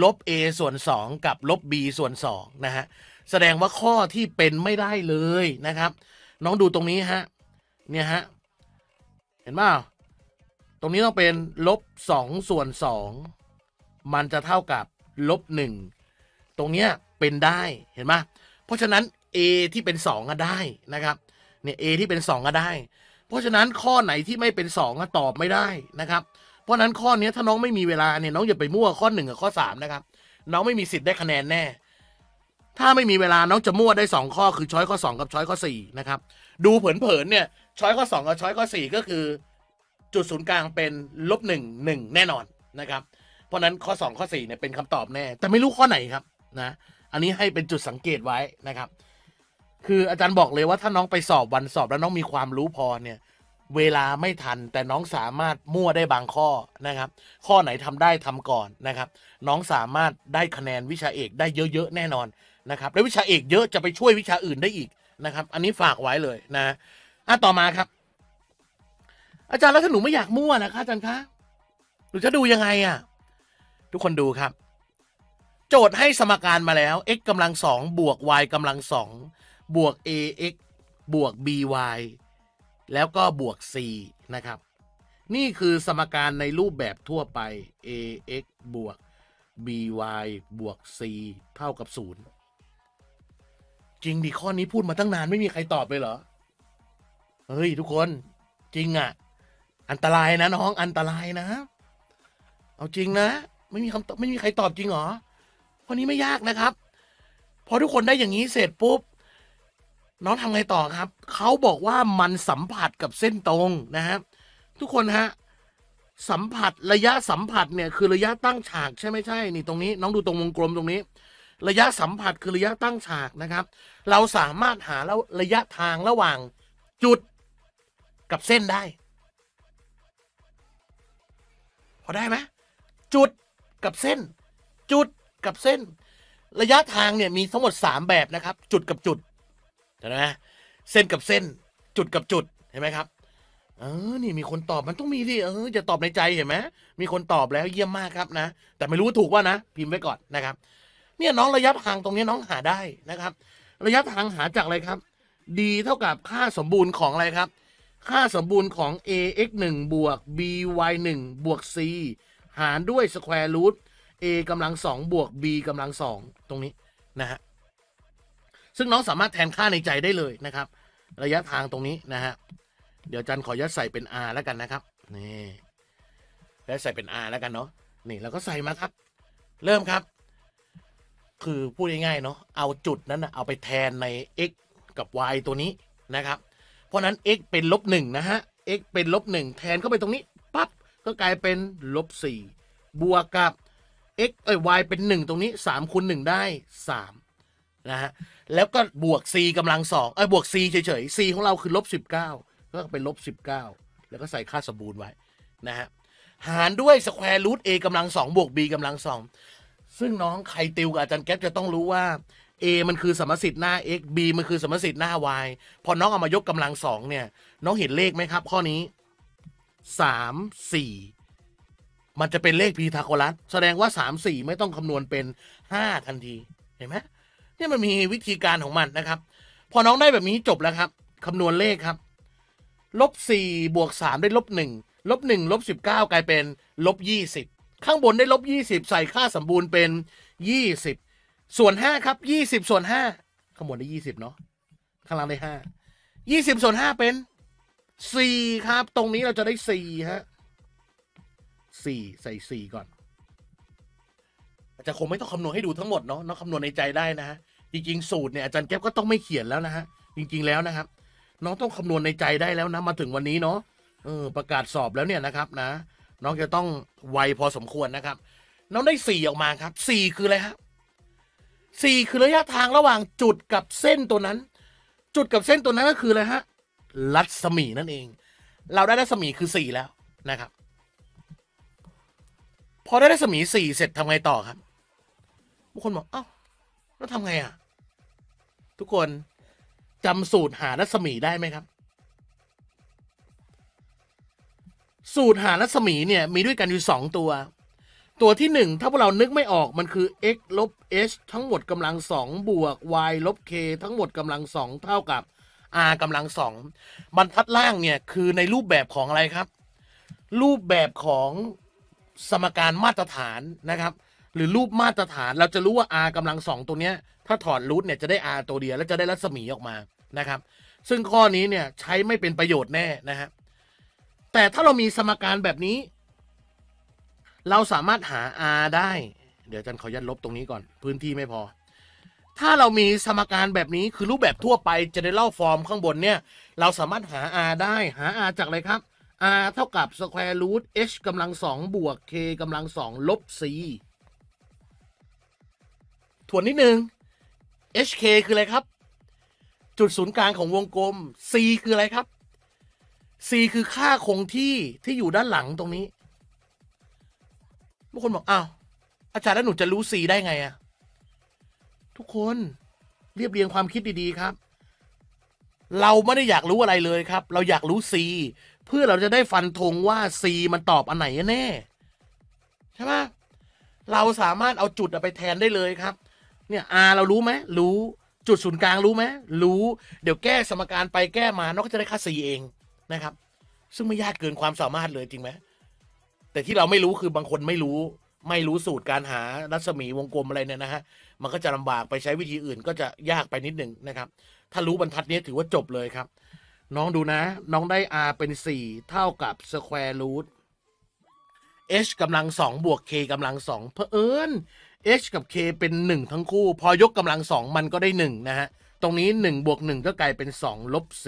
ลบ A ส่วน2กับลบ B ส่วน2นะฮะแสดงว่าข้อที่เป็นไม่ได้เลยนะครับน้องดูตรงนี้ฮะเนี่ยฮะเห็นเปล่าตรงนี้ต้องเป็นลบ2ส่วน 2 มันจะเท่ากับลบ1ตรงนี้เป็นได้เห็นไหมเพราะฉะนั้น a ที่เป็น2ก็ได้นะครับเนี่ย a ที่เป็น 2 ก็ได้ เพราะฉะนั้นข้อไหนที่ไม่เป็น 2 ก็ตอบไม่ได้นะครับ เพราะนั้นข้อนี้ถ้าน้องไม่มีเวลาเนี่ยน้องอย่าไปมั่วข้อ1กับข้อ3นะครับน้องไม่มีสิทธิ์ได้คะแนนแน่ถ้าไม่มีเวลาน้องจะมั่วได้ 2 ข้อคือช้อยข้อ2กับช้อยข้อ4นะครับดูเผินๆเนี่ยช้อยข้อ2กับช้อยข้อ4ก็คือจุดศูนย์กลางเป็นลบหนึ่งหนึ่งแน่นอนนะครับ เพราะนั้นข้อ2ข้อ4เนี่ยเป็นคำตอบแน่แต่ไม่รู้ข้อไหนครับนะอันนี้ให้เป็นจุดสังเกตไว้นะครับ คืออาจารย์บอกเลยว่าถ้าน้องไปสอบวันสอบแล้วน้องมีความรู้พอเนี่ยเวลาไม่ทันแต่น้องสามารถมั่วได้บางข้อนะครับ ข้อไหนทำได้ทำก่อนนะครับ น้องสามารถได้คะแนนวิชาเอกได้เยอะๆแน่นอนนะครับ และวิชาเอกเยอะจะไปช่วยวิชาอื่นได้อีกนะครับ อันนี้ฝากไว้เลยนะอ่ะต่อมาครับอาจารย์แล้วถ้าหนูไม่อยากมั่วนะคะอาจารย์คะหนูจะดูยังไง อ่ะ ทุกคนดูครับ โจทย์ให้สมการมาแล้ว x กำลังสองบวก y กำลังสองบวก ax บวก by แล้วก็บวก c นะครับ นี่คือสมการในรูปแบบทั่วไป ax บวก by บวก c เท่ากับ 0 จริงดิข้อนี้พูดมาตั้งนาน ไม่มีใครตอบเลยเหรอ เฮ้ย ทุกคนจริงอะ่ะอันตรายนะ น้องอันตรายนะเอาจริงนะไม่มีคำตอบไม่มีใครตอบจริงหรอข้อนี้ไม่ยากนะครับพอทุกคนได้อย่างนี้เสร็จปุ๊บ น้องทำไงต่อครับเขาบอกว่ามันสัมผัสกับเส้นตรงนะฮะทุกคนฮะสัมผัสระยะสัมผัสเนี่ยคือระยะตั้งฉากใช่ไม่ใช่นี่ตรงนี้น้องดูตรงวงกลมตรงนี้ ระยะสัมผัสคือระยะตั้งฉากนะครับ เราสามารถหาแล้วระยะทางระหว่างจุดกับเส้นได้พอได้ไหมจุดกับเส้น จุดกับเส้น ระยะทางเนี่ยมีทั้งหมด 3 แบบนะครับ จุดกับจุดเห็นไหมเส้นกับเส้น จุดกับจุดเห็นไหมครับเออนี่มีคนตอบมันต้องมีดิเออจะตอบในใจเห็นไหมมีคนตอบแล้วเยี่ยมมากครับนะแต่ไม่รู้ถูกว่านะพิมพ์ไว้ก่อนนะครับเนี่ยน้องระยะทางตรงนี้น้องหาได้นะครับ ระยะทางหาจากอะไรครับ d เท่ากับค่าสมบูรณ์ของอะไรครับค่าสมบูรณ์ของ ax 1 บวก by 1บวก c หารด้วย square root a กำลังสองบวก b กำลังสองตรงนี้ นะฮะ ซึ่งน้องสามารถแทนค่าในใจได้เลยนะครับ ระยะทางตรงนี้นะฮะ เดี๋ยวจันขอยัดใส่เป็น r แล้วกันนะครับ นี่ แล้วใส่เป็น r แล้วกันเนาะ นี่เราก็ใส่มาครับ เริ่มครับ คือพูดง่ายๆ เนาะ เอาจุดนั้นนะเอาไปแทนใน x กับ y ตัวนี้นะครับเพราะนั้น x เป็นลบหนึ่งนะฮะ x เป็นลบหนึ่งแทนเข้าไปตรงนี้ ปั๊บ ก็กลายเป็นลบสี่บวกกับ x เอ้ย y เป็น 1 ตรงนี้ 3คูณ1ได้ 3 นะฮะ แล้วก็บวก c กำลัง2เอ้บวก c เฉยๆ c ของเราคือลบ 19ก็เป็นลบ 19 แล้วก็ใส่ค่าสมบูรณ์ไว้นะฮะ หารด้วยสแควร์รูท a กำลัง 2 บวก b กำลัง 2 ซึ่งน้องใครติวกับอาจารย์แก๊ปจะต้องรู้ว่า A มันคือสมสิทธิ์หน้า x B มันคือสมสิทธิ์หน้า y พอน้องเอามายกกำลังสองเนี่ย น้องเห็นเลขไหมครับข้อนี้สามสี่มันจะเป็นเลขพีทาโกรัสแสดงว่าสามสี่ไม่ต้องคำนวณเป็นห้าทันที เห็นไหมนี่มันมีวิธีการของมันนะครับ พอน้องได้แบบนี้จบแล้วครับคำนวณเลขครับลบสี่บวกสามได้ลบหนึ่งลบหนึ่งลบสิบเก้ากลายเป็นลบยี่สิบข้างบนได้ลบยี่สิบใส่ค่าสมบูรณ์เป็นยี่สิบส่วนห้าครับยี่สิบส่วนห้าข้างบนได้ยี่สิบเนาะข้างล่างได้ห้ายี่สิบส่วนห้าเป็นสี่ครับ ตรงนี้เราจะได้สี่ฮะสี่ใส่สี่ก่อน อาจารย์คงไม่ต้องคำนวณให้ดูทั้งหมดเนาะน้องคำนวณในใจได้นะฮะจริงๆสูตรเนี่ยอาจารย์แก๊ปก็ต้องไม่เขียนแล้วนะฮะจริง ๆแล้วนะครับ น้องต้องคำนวณในใจได้แล้วนะมาถึงวันนี้เนาะเออประกาศสอบแล้วเนี่ยนะครับ นะ น้องจะต้องไวพอสมควรนะครับ น้องได้สี่ออกมาครับสี่คืออะไรครับสี่คือระยะทางระหว่างจุดกับเส้นตัวนั้น จุดกับเส้นตัวนั้นก็คืออะไรฮะรัศมีนั่นเอง เราได้รัศมีคือสี่แล้วนะครับ พอได้รัศมีสี่เสร็จทำไงต่อครับบางคนบอกเอ้าแล้วทำไงอ่ะ ทุกคนจำสูตรหารัศมีได้ไหมครับ สูตรหารัศมีเนี่ยมีด้วยกันอยู่สองตัวตัวที่ 1 ถ้าพวกเรานึกไม่ออกมันคือ x ลบ h ทั้งหมดกำลังสองบวก y ลบ k ทั้งหมดกำลังสองเท่ากับ r กำลังสองบรรทัดล่างเนี่ยคือในรูปแบบของอะไรครับ รูปแบบของสมการมาตรฐานนะครับ หรือรูปมาตรฐานเราจะรู้ว่า r กำลังสองตัวเนี้ยถ้าถอดรูทเนี่ยจะได้ r ตัวเดียวแล้วจะได้รัศมีออกมานะครับซึ่งข้อนี้เนี่ยใช้ไม่เป็นประโยชน์แน่นะฮะแต่ถ้าเรามีสมการแบบนี้เราสามารถหา R ได้ เดี๋ยวจันขอยัดลบตรงนี้ก่อนพื้นที่ไม่พอ ถ้าเรามีสมการแบบนี้คือรูปแบบทั่วไปจะได้เล่าฟอร์มข้างบนเนี่ย เราสามารถหา R ได้หา R จากอะไรครับ R เท่ากับ square root h กำลังสองบวก k กำลังสองลบ c ทวนนิดนึง hk คืออะไรครับ จุดศูนย์กลางของวงกลม c คืออะไรครับ c คือค่าคงที่ที่อยู่ด้านหลังตรงนี้บางคนบอกอ้าวอาจารย์แล้วหนูจะรู้สีได้ไงอะทุกคนเรียบเรียงความคิดดีๆครับ เราไม่ได้อยากรู้อะไรเลยครับ เราอยากรู้สีเพื่อเราจะได้ฟันธงว่าสีมันตอบอันไหนแน่ใช่ไหมเราสามารถเอาจุดไปแทนได้เลยครับเนี่ย R เรารู้ไหม รู้จุดศูนย์กลางรู้ไหม รู้ เดี๋ยวแก้สมการไปแก้มานราก็จะได้ค่า C เองนะครับ ซึ่งไม่ยากเกินความสามารถเลยจริงไหมแต่ที่เราไม่รู้คือบางคนไม่รู้ไม่รู้สูตรการหารัศมีวงกลมอะไรเนี่ยนะฮะมันก็จะลำบากไปใช้วิธีอื่นก็จะยากไปนิดหนึ่งนะครับ ถ้ารู้บรรทัดนี้ถือว่าจบเลยครับ น้องดูนะ น้องได้ r เป็น 4 เท่ากับสแควร์รูท h กำลังสองบวก k กำลังสองเพอเอิญ h กับ k เป็น 1 ทั้งคู่ พอยกกำลังสองมันก็ได้ 1 นะฮะตรงนี้ 1 บวก1ก็กลายเป็น2ลบ4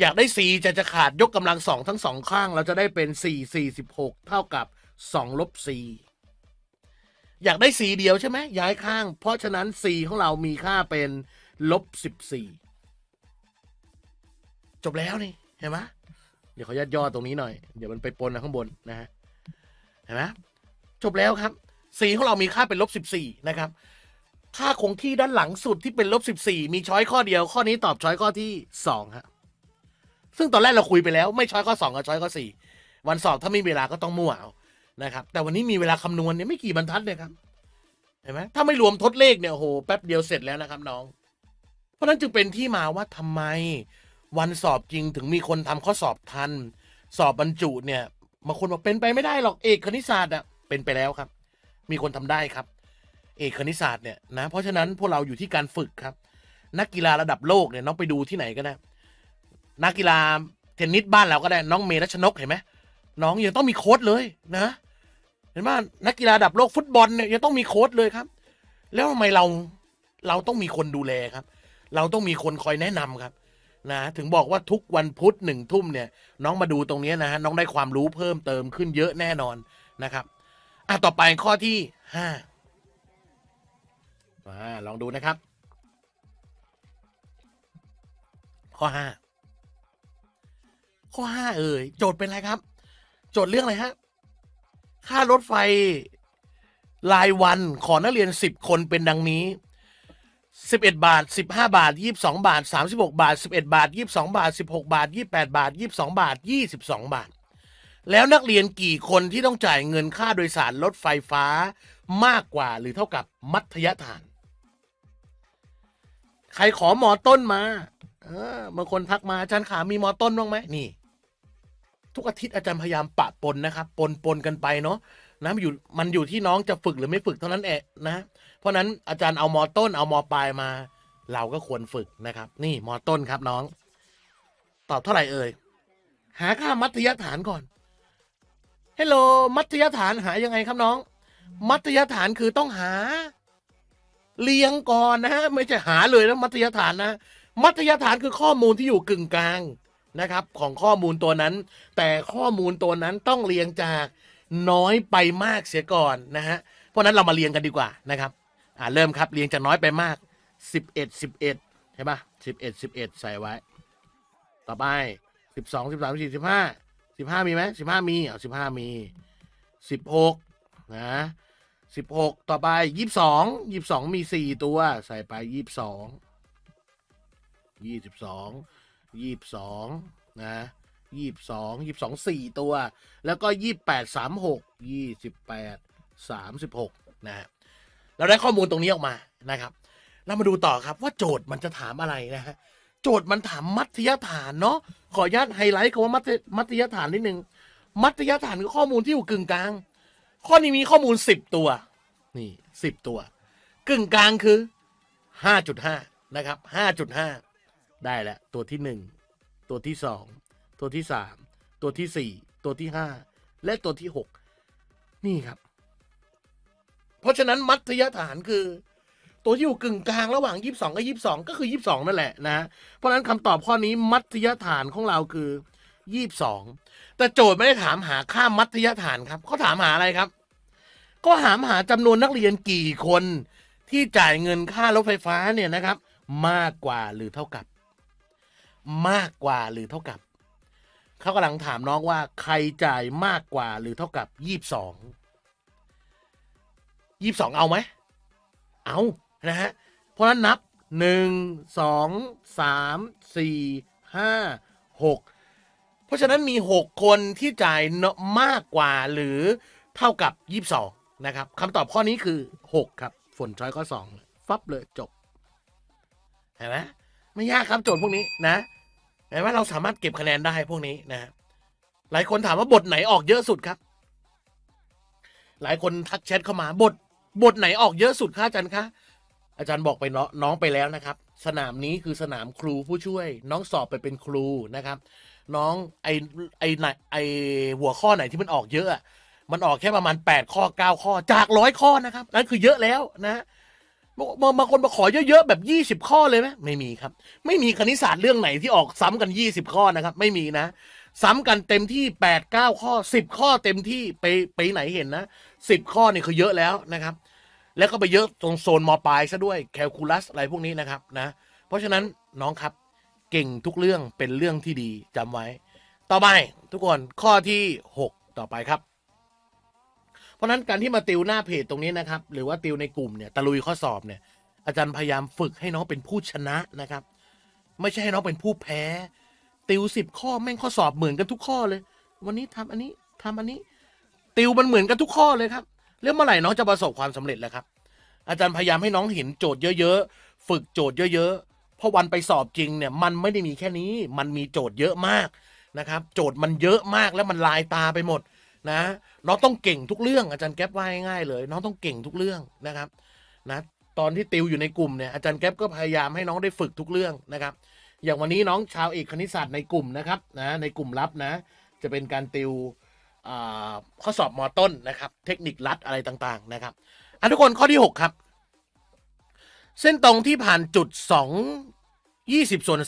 อยากได้่จะจะขาดยกกำลังสองทั้งสองข้าง เราจะได้เป็น 4 4 6เท่ากับ2ลบ่อยากได้่เดียวใช่ไหม ย้ายข้าง เพราะฉะนั้น่ของเรามีค่าเป็น ลบ14 จบแล้วนี่ เห็นไหมเดี๋ยวขอยัดย่อตรงนี้หน่อย เดี๋ยวมันไปปนข้างบนนะฮะ เห็นไหมจบแล้วครับ่ของเรามีค่าเป็นลบ14นะครับ ค่าคงที่ด้านหลังสุดที่เป็นลบ14มีช้อยข้อเดียว ข้อนี้ตอบช้อยข้อที่2ครับซึ่งตอนแรกเราคุยไปแล้วไม่ช้อยข้อสองกับช้อยข้อสี่วันสอบถ้าไม่มีเวลาก็ต้องมั่วเอานะครับแต่วันนี้มีเวลาคำนวณเนี่ยไม่กี่บรรทัดเลยครับเห็นไหมถ้าไม่รวมทดเลขเนี่ยโอ้โหแป๊บเดียวเสร็จแล้วนะครับ น้อง เพราะนั้นจึงเป็นที่มาว่าทำไมวันสอบจริงถึงมีคนทำข้อสอบทัน สอบบรรจุเนี่ยบางคนบอกเป็นไปไม่ได้หรอกเอกคณิตศาสตร์อะเป็นไปแล้วครับ มีคนทำได้ครับเอกคณิตศาสตร์เนี่ยนะเพราะฉะนั้นพวกเราอยู่ที่การฝึกครับ นักกีฬาระดับโลกเนี่ยน้องไปดูที่ไหนก็ได้นักกีฬา เทนนิสบ้านเราก็ได้น้องเมรัชนกเห็นไหมน้องยังต้องมีโค้ดเลยนะ เห็นไหมนักกีฬาดับโลกฟุตบอลเนี่ยยังต้องมีโค้ดเลยครับ แล้วทำไมเราเราต้องมีคนดูแลครับ เราต้องมีคนคอยแนะนำครับนะถึงบอกว่าทุกวันพุธหนึ่งทุ่มเนี่ย น้องมาดูตรงนี้นะฮะน้องได้ความรู้เพิ่มเติมขึ้นเยอะแน่นอนนะครับอ่ะต่อไปข้อที่ห้าลองดูนะครับ ข้อห้าข้อห้าเอ่ยโจทย์เป็นอะไรครับ โจทย์เรื่องอะไรฮะค่ารถไฟรายวันของนักเรียนสิบคนเป็นดังนี้สิบเอ็ดบาทสิบห้าบาทยี่บสองบาทสามสิบหกบาทสิบเอ็ดบาทยี่บสองบาทสิบหกบาทยี่แปดบาทยี่บสองบาทยี่สิบสองบาท แล้วนักเรียนกี่คนที่ต้องจ่ายเงินค่าโดยสารรถไฟฟ้ามากกว่าหรือเท่ากับมัธยฐาน ใครขอหมอต้นมา เออบางคนทักมาอาจารย์ขามีหมอต้นบ้างไหมนี่ทุกอาทิตย์อาจารย์พยายามปะปนนะครับ ปนปนกันไปเนาะนะมันอยู่มันอยู่ที่น้องจะฝึกหรือไม่ฝึกเท่านั้นเองนะเพราะนั้น อาจารย์เอามอต้น เอามอปลายมา เราก็ควรฝึกนะครับ นี่มอต้นครับ น้องตอบเท่าไหร่เอ่ยหาค่ามัธยฐานก่อนเฮลโลมัธยฐานหายังไงครับน้อง มัธยฐานคือต้องหาเลียงก่อนนะฮะไม่ใช่หาเลยนะมัธยฐานนะมัธยฐานคือข้อมูลที่อยู่กึ่งกลางนะครับของข้อมูลตัวนั้น แต่ข้อมูลตัวนั้นต้องเรียงจากน้อยไปมากเสียก่อนนะฮะเพราะนั้นเรามาเรียงกันดีกว่านะครับอ่าเริ่มครับเรียงจากน้อยไปมาก 11 11 ใช่ปะ11 11 ใส่ไว้ ต่อไป 12 13 14 15 15 มีไหม15 มีอ๋อ15 มี 16นะสิบหกต่อไปยี่สิบสองยี่สิบสองมีสี่ตัวใส่ไปยี่สิบสองยี่สิบสองยี่สองนะยี่สองยี่สองสี่ตัว แล้วก็ยี่แปดสามหกยี่สิบแปดสามสิบหกนะเราได้ข้อมูลตรงนี้ออกมานะครับ เรามาดูต่อครับว่าโจทย์มันจะถามอะไรนะฮะโจทย์มันถามมัธยฐานเนาะขออนุญาตไฮไลท์คำว่ามัธยฐานนิดนึงมัธยฐานคือข้อมูลที่อยู่กึ่งกลางข้อนี้มีข้อมูลสิบตัวนี่สิบตัว กึ่งกลางคือห้าจุดห้านะครับห้าจุดห้าได้แลละตัวที่หนึ่งตัวที่สองตัวที่สามตัวที่สี่ตัวที่ห้าและตัวที่หกนี่ครับ เพราะฉะนั้นมัธยฐานคือ ตัวที่อยู่กึ่งกลางระหว่างยี่สิบสองกับยี่สิบสองก็คือยี่สิบสองนั่นแหละนะเพราะฉะนั้นคำตอบข้อนี้มัธยฐานของเราคือยี่สิบสองแต่โจทย์ไม่ได้ถามหาค่ามัธยฐานครับเขาถามหาอะไรครับ ก็ถามหาจำนวนนักเรียนกี่คนที่จ่ายเงินค่ารถไฟฟ้าเนี่ยนะครับ มากกว่าหรือเท่ากับมากกว่าหรือเท่ากับเขากำลังถามน้องว่า ใครจ่ายมากกว่าหรือเท่ากับยี่สิบสองยี่สิบสองเอาไหม เอานะฮะเพราะนั้นนับหนึ่งสองสามสี่ห้าหกเพราะฉะนั้นมีหกคนที่จ่ายมากกว่าหรือเท่ากับยี่สิบสองนะครับคำตอบข้อนี้คือหกครับฝนช้อยก็สองฟับเลยจบเห็นไหมไม่ยากครับโจทย์พวกนี้นะหมายว่าเราสามารถเก็บคะแนนได้พวกนี้นะฮะหลายคนถามว่าบทไหนออกเยอะสุดครับ หลายคนทักแชทเข้ามา บทบทไหนออกเยอะสุดคะอาจารย์คะ อาจารย์บอกไปเนาะน้องไปแล้วนะครับ สนามนี้คือสนามครูผู้ช่วย น้องสอบไปเป็นครูนะครับ น้องไอไอไหนไอหัวข้อไหนที่มันออกเยอะมันออกแค่ประมาณ8ข้อ9ข้อ จากร้อยข้อนะครับนั่นคือเยอะแล้วนะบางคนมาขอเยอะๆแบบยี่สิบข้อเลยไหมไม่มีครับ ไม่มีคณิตศาสตร์เรื่องไหนที่ออกซ้ำกันยี่สิบข้อนะครับ ไม่มีนะซ้ำกันเต็มที่แปดเก้าข้อสิบข้อเต็มที่ไปไปไหนเห็นนะสิบข้อนี่คือเยอะแล้วนะครับ แล้ว ก็ไปเยอะตรงโซนมปลายซะด้วยแคลคูลัสอะไรพวกนี้นะครับนะเพราะฉะนั้นน้องครับ เก่งทุกเรื่องเป็นเรื่องที่ดีจำไว้ ต่อไปทุกคนข้อที่หกต่อไปครับเพราะนั้นการที่มาติวหน้าเพจตรงนี้นะครับ หรือว่าติวในกลุ่มเนี่ยตะลุยข้อสอบเนี่ยอาจารย์พยายามฝึกให้น้องเป็นผู้ชนะนะครับ ไม่ใช่ให้น้องเป็นผู้แพ้ ติวสิบข้อแม่งข้อสอบเหมือนกันทุกข้อเลย วันนี้ทำอันนี้ทำอันนี้ ติวมันเหมือนกันทุกข้อเลยครับ เรื่องเมื่อไหร่น้องจะประสบความสำเร็จแล้วครับ อาจารย์พยายามให้น้องเห็นโจทย์เยอะๆฝึกโจทย์เยอะๆเพราะวันไปสอบจริงเนี่ยมันไม่ได้มีแค่นี้ มันมีโจทย์เยอะมากนะครับ โจทย์มันเยอะมากแล้วมันลายตาไปหมดนะน้องต้องเก่งทุกเรื่องอาจารย์แก๊ปว่าง่ายๆเลยน้องต้องเก่งทุกเรื่องนะครับนะตอนที่ติวอยู่ในกลุ่มเนี่ยอาจารย์แก๊ปก็พยายามให้น้องได้ฝึกทุกเรื่องนะครับ อย่างวันนี้น้องชาวเอกคณิตศาสตร์ในกลุ่มนะครับนะในกลุ่มลับนะ จะเป็นการติวข้อสอบมอต้นนะครับ เทคนิคลัดอะไรต่างๆนะครับอันทุกคนข้อที่ 6 ครับ เส้นตรงที่ผ่านจุด 2 20ส่วน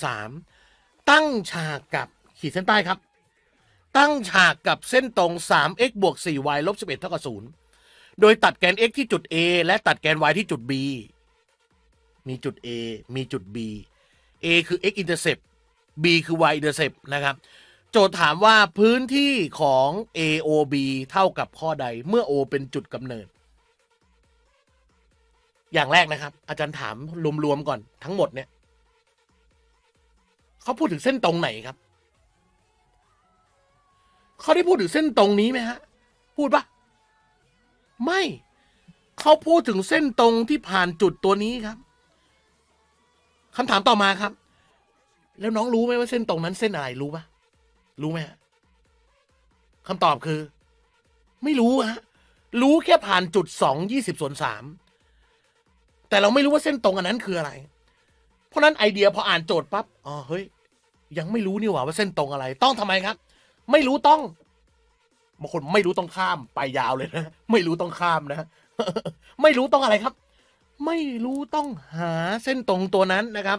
3ตั้งฉากกับขีดเส้นใต้ครับตั้งฉากกับเส้นตรง 3x บวก 4y ลบ11เท่ากับ0โดยตัดแกน x ที่จุด A และตัดแกน y ที่จุด B มีจุด A มีจุด B A คือ x intercept B คือ y intercept นะครับ โจทย์ถามว่าพื้นที่ของ AOB เท่ากับข้อใดเมื่อ O เป็นจุดกำเนิด อย่างแรกนะครับ อาจารย์ถามรวมๆก่อน ทั้งหมดเนี่ย เขาพูดถึงเส้นตรงไหนครับเขาได้พูดถึงเส้นตรงนี้ไหมฮะ พูดปะไม่ เขาพูดถึงเส้นตรงที่ผ่านจุดตัวนี้ครับคำถามต่อมาครับ แล้วน้องรู้ไหมว่าเส้นตรงนั้นเส้นอะไร รู้ปะรู้ไหมฮะคำตอบคือ ไม่รู้ฮะรู้ แค่ผ่านจุดสองยี่สิบส่วนสามแต่เราไม่รู้ว่าเส้นตรงอันนั้นคืออะไร เพราะนั้นไอเดียพออ่านโจทย์ปับ๊บอ๋อเฮ้ยยังไม่รู้นี่หว่าว่าเส้นตรงอะไร ต้องทำไมครับไม่รู้ต้อง บางคนไม่รู้ต้องข้ามไปยาวเลยนะ ไม่รู้ต้องข้ามนะไม่รู้ต้องอะไรครับ ไม่รู้ต้องหาเส้นตรงตัวนั้นนะครับ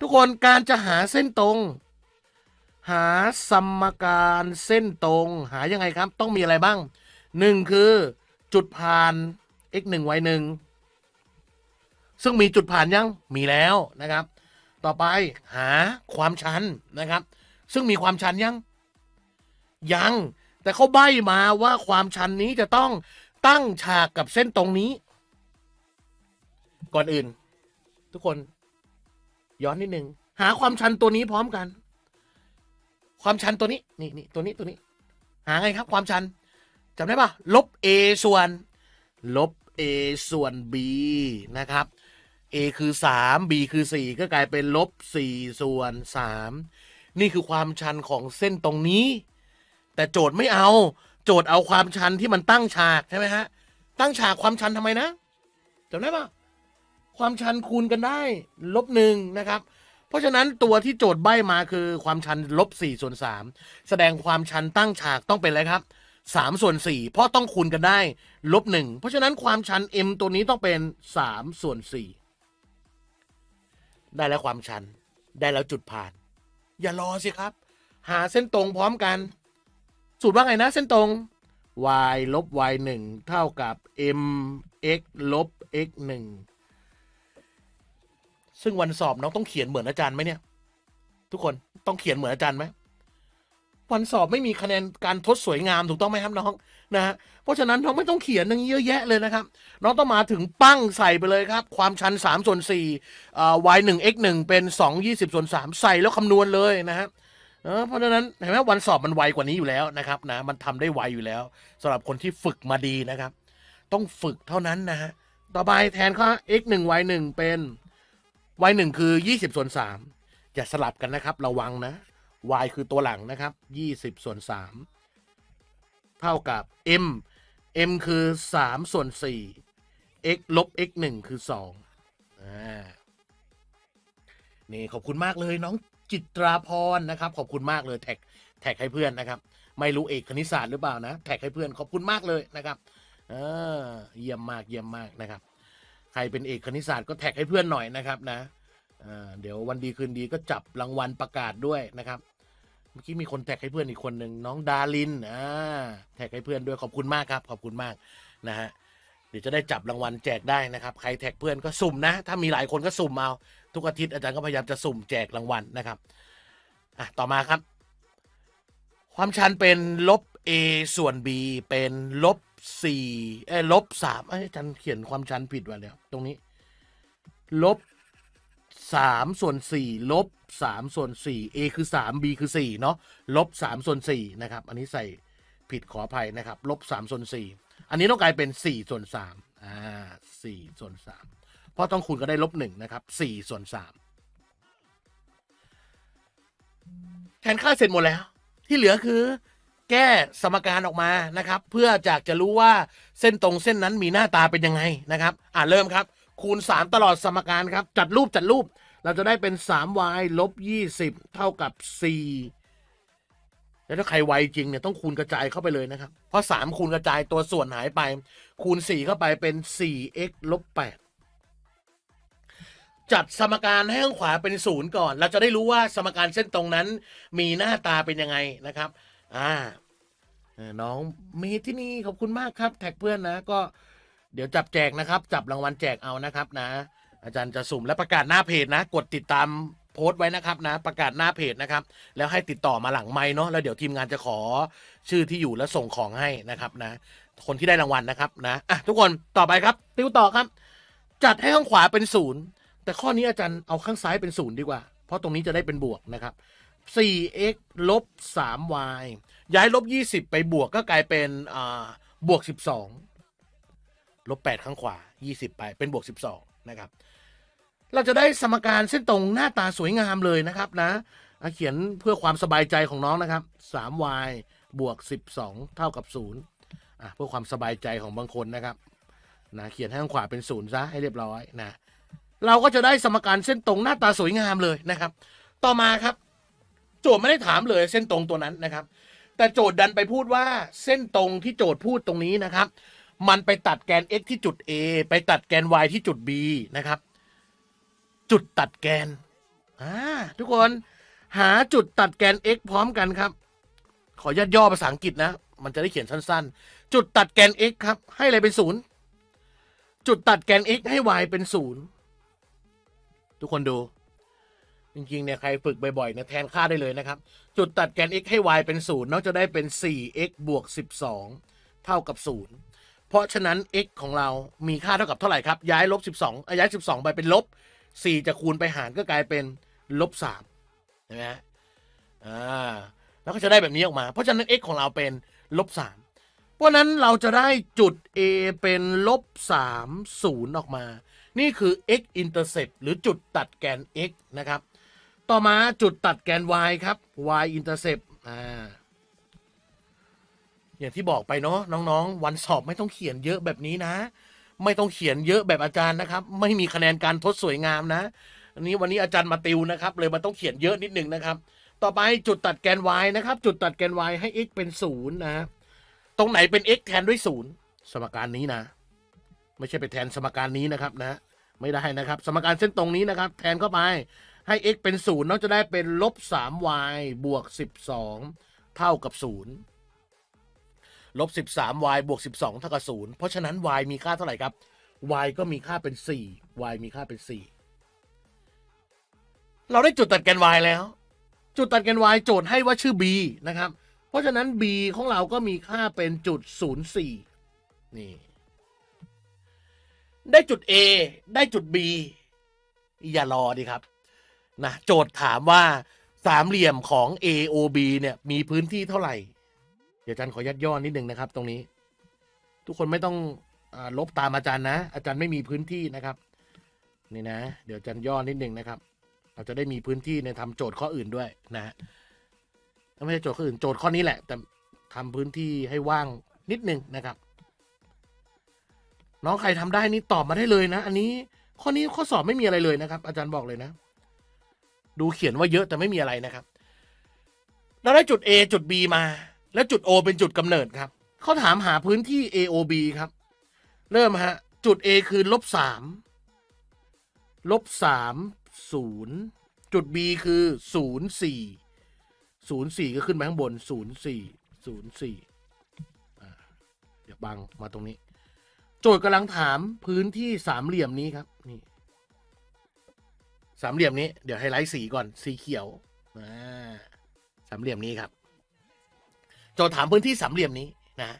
ทุกคนการจะหาเส้นตรง หาสมการเส้นตรง หายังไงครับ ต้องมีอะไรบ้าง หนึ่งคือ จุดผ่าน x 1 y 1ซึ่งมีจุดผ่านยัง มีแล้วนะครับ ต่อไปหาความชันนะครับ ซึ่งมีความชันยังยัง แต่เขาใบ้มาว่าความชันนี้จะต้องตั้งฉากกับเส้นตรงนี้ ก่อนอื่น ทุกคน ย้อนนิดนึงหาความชันตัวนี้พร้อมกัน ความชันตัวนี้ นี่นี่ตัวนี้ตัวนี้ หาไงครับความชันจำได้ปะลบ a ส่วนลบ a ส่วน b นะครับ a คือ 3 b คือ 4 ก็กลายเป็นลบ4ส่วน3นี่คือความชันของเส้นตรงนี้แต่โจทย์ไม่เอา โจทย์เอาความชันที่มันตั้งฉาก ใช่ไหมฮะตั้งฉากความชันทำไมนะจำได้ปะความชันคูณกันได้ลบหนึ่งนะครับ เพราะฉะนั้นตัวที่โจทย์ใบมาคือความชันลบสี่ส่วนสามแสดงความชันตั้งฉากต้องเป็นอะไรครับสามส่วนสี่เพราะต้องคูณกันได้ลบหนึ่งเพราะฉะนั้นความชัน m ตัวนี้ต้องเป็นสามส่วนสี่ได้แล้วความชัน ได้แล้วจุดผ่าน อย่ารอสิครับ หาเส้นตรงพร้อมกันสูตรว่าไงนะเส้นตรง y ลบ y 1เท่ากับ m x ลบ x 1ซึ่งวันสอบน้องต้องเขียนเหมือนอาจารย์ไหมเนี่ยทุกคนต้องเขียนเหมือนอาจารย์ไหมวันสอบไม่มีคะแนนการทดสวยงามถูกต้องไหมครับน้องนะฮะเพราะฉะนั้นน้องไม่ต้องเขียนนั่งเยอะแยะเลยนะครับน้องต้องมาถึงปั้งใส่ไปเลยครับ ความชัน3ส่วน4 y 1 x 1เป็น2 20ส่วน3ใส่แล้วคำนวณเลยนะฮะเพราะฉะนั้นเห็นไหมวันสอบมันไวกว่านี้อยู่แล้วนะครับนะ มันทำได้ไวอยู่แล้ว สำหรับคนที่ฝึกมาดีนะครับ ต้องฝึกเท่านั้นนะฮะต่อไปแทนค่า x 1 y 1เป็น y 1คือ 20ส่วน3อย่าสลับกันนะครับ ระวังนะ y คือตัวหลังนะครับ 20ส่วน3 เท่ากับ m m คือ3ส่วน4 x ลบ x 1คือ2อ่านี่ขอบคุณมากเลยน้องจิตราพรนะครับ ขอบคุณมากเลยแท็กแท็กให้เพื่อนนะครับไม่รู้เอกคณิตศาสตร์หรือเปล่านะแท็กให้เพื่อนขอบคุณมากเลยนะครับเออเยี่ยมมากเยี่ยมมากนะครับ ใครเป็นเอกคณิตศาสตร์ก็แท็กให้เพื่อนหน่อยนะครับนะเดี๋ยววันดี คืน ดีก็จับรางวัลประกาศด้วยนะครับ เมื่อกี้มีคนแท็กให้เพื่อนอีกคนหนึ่งน้องดารินอ่าแท็กให้เพื่อนด้วยขอบคุณมากครับขอบคุณมากนะฮะเดี๋ยวจะได้จับรางวัลแจกได้นะครับ ใครแท็กเพื่อนก็สุ่มนะ ถ้ามีหลายคนก็สุ่มเอาทุกอาทิตย์อาจารย์ก็พยายามจะสุ่มแจกรางวัลนะครับอ่ะต่อมาครับ ความชันเป็นลบ a ส่วน b เป็นลบ4เอ้ลบ3าออาจารย์เขียนความชันผิดว่ะแล้วตรงนี้ลบ3ส่วน4ลบ3ส่วน4 a คือ 3 b คือ4เนาะลบ3ส่วน4นะครับ อันนี้ใส่ผิดขออภัยนะครับลบ3ส่วน 4อันนี้ต้องกลายเป็น4ส่วน3อ่า4ส่วน3เพราะต้องคูณกันได้ลบหนึ่งนะครับสี่ส่วนสามแทนค่าเสร็จหมดแล้ว ที่เหลือคือแก้สมการออกมานะครับ เพื่อจากจะรู้ว่าเส้นตรงเส้นนั้นมีหน้าตาเป็นยังไงนะครับ อ่าเริ่มครับ คูณ 3 ตลอดสมการครับ จัดรูปจัดรูป เราจะได้เป็น 3y ลบ20เท่ากับ 4แล้วถ้าใครไวจริงเนี่ย ต้องคูณกระจายเข้าไปเลยนะครับ เพราะ 3 คูณกระจายตัวส่วนหายไป คูณ4เข้าไปเป็น 4x ลบจัดสมการให้ข้างขวาเป็นศูนย์ก่อน เราจะได้รู้ว่าสมการเส้นตรงนั้น มีหน้าตาเป็นยังไงนะครับอ่าน้องมีที่นี่ขอบคุณมากครับ แท็กเพื่อนนะ ก็เดี๋ยวจับแจกนะครับ จับรางวัลแจกเอานะครับนะ อาจารย์จะสุ่มและประกาศหน้าเพจนะ กดติดตามโพสต์ไว้นะครับนะ ประกาศหน้าเพจนะครับ แล้วให้ติดต่อมาหลังไม้เนาะ แล้วเดี๋ยวทีมงานจะขอชื่อที่อยู่และส่งของให้นะครับนะ คนที่ได้รางวัลนะครับนะอ่ะทุกคนต่อไปครับ ติวต่อครับ จัดให้ข้างขวาเป็นศูนย์แต่ข้อนี้อาจารย์เอาข้างซ้ายเป็นศูนย์ดีกว่า เพราะตรงนี้จะได้เป็นบวกนะครับ 4x ลบ 3y ย้ายลบ20 ไปบวกก็กลายเป็นบวก12ลบ8ข้างขวา 20 ไปเป็นบวก12นะครับเราจะได้สมการเส้นตรงหน้าตาสวยงามเลยนะครับนะเขียนเพื่อความสบายใจของน้องนะครับ 3y บวก 12 เท่ากับ 0 เพื่อความสบายใจของบางคนนะครับนะเขียนให้ข้างขวาเป็น0ซะให้เรียบร้อยนะเราก็จะได้สมการเส้นตรงหน้าตาสวยงามเลยนะครับ ต่อมาครับ โจทย์ไม่ได้ถามเลยเส้นตรงตัวนั้นนะครับ แต่โจทย์ดันไปพูดว่าเส้นตรงที่โจทย์พูดตรงนี้นะครับ มันไปตัดแกน x ที่จุด a ไปตัดแกน y ที่จุด b นะครับ จุดตัดแกน อ่าทุกคนหาจุดตัดแกน x พร้อมกันครับ ขอยัดย่อภาษาอังกฤษนะ มันจะได้เขียนสั้นๆ จุดตัดแกน x ครับให้อะไรเป็นศูนย์จุดตัดแกน x ให้ y เป็นศูนย์ทุกคนดูจริงๆเนี่ยใครฝึกบ่อยๆนะแทนค่าได้เลยนะครับ จุดตัดแกน x ให้ y เป็น0นอกจะได้เป็น 4x บวก 12 เท่ากับ 0 เพราะฉะนั้น x ของเรามีค่าเท่ากับเท่าไหร่ครับ ย้ายลบ12ย้าย 12 ไปเป็นลบ 4 จะคูณไปหารก็กลายเป็นลบ3เห็นไหมอ่าแล้วก็จะได้แบบนี้ออกมา เพราะฉะนั้น x ของเราเป็นลบ 3 เพราะนั้นเราจะได้จุด a เป็นลบ3 0ออกมานี่คือ x intercept หรือจุดตัดแกน x นะครับ ต่อมาจุดตัดแกน y ครับ y intercept อ่าอย่างที่บอกไปเนาะน้องๆ วันสอบไม่ต้องเขียนเยอะแบบนี้นะ ไม่ต้องเขียนเยอะแบบอาจารย์นะครับ ไม่มีคะแนนการทดสวยงามนะ อันนี้วันนี้อาจารย์มาติวนะครับ เลยมันต้องเขียนเยอะนิดนึงนะครับ ต่อไปจุดตัดแกน y นะครับ จุดตัดแกน y ให้ x เป็น0นะตรงไหนเป็น x แทนด้วย 0 สมการนี้นะไม่ใช่ไปแทนสมการนี้นะครับนะไม่ได้นะครับ สมการเส้นตรงนี้นะครับ แทนเข้าไป ให้ x เป็นศูนย์น้อจะได้เป็นลบ 3y บวก12เท่ากับ0ลบ 13y บวก12เท่ากับ0เพราะฉะนั้น y มีค่าเท่าไหร่ครับ y ก็มีค่าเป็น 4 y มีค่าเป็น 4 เราได้จุดตัดแกน y แล้ว จุดตัดแกน y โจทย์ให้ว่าชื่อ b นะครับเพราะฉะนั้น b ของเราก็มีค่าเป็นจุด04นี่ได้จุด A ได้จุด B อย่ารอดีครับนะโจทย์ถามว่าสามเหลี่ยมของ AOB เนี่ยมีพื้นที่เท่าไหร่เดี๋ยวอาจารย์ขอยัดย่อนิดนึงนะครับ ตรงนี้ ทุกคนไม่ต้องอลบตามอาจารย์นะอาจารย์ไม่มีพื้นที่นะครับ นี่นะ เดี๋ยวอาจารย์ย่อนิดนึงนะครับ เราจะได้มีพื้นที่ในทำโจทย์ข้ออื่นด้วยนะฮะไม่ใช่โจทย์ข้ออื่น โจทย์ข้อนี้แหละ แต่ทำพื้นที่ให้ว่างนิดนึงนะครับน้องใครทำได้นี่ ตอบมาได้เลยนะ อันนี้ข้อนี้ข้อสอบไม่มีอะไรเลยนะครับ อาจารย์บอกเลยนะ ดูเขียนว่าเยอะแต่ไม่มีอะไรนะครับเราได้จุด A จุด B มาและจุด O เป็นจุดกำเนิดครับเขาถามหาพื้นที่ AOB ครับ เริ่มฮะจุด A คือ ลบสามลบสามศูนย์จุด B คือศูนย์สี่ศูนย์สี่ก็ขึ้นไปข้างบนศูนย์สี่ศูนย์สี่เดี๋ยวบังมาตรงนี้โจทย์กำลังถามพื้นที่สามเหลี่ยมนี้ครับ นี่ สามเหลี่ยมนี้เดี๋ยวไฮไลท์สีก่อนสีเขียวสามเหลี่ยมนี้ครับ โจทย์ถามพื้นที่สามเหลี่ยมนี้นะ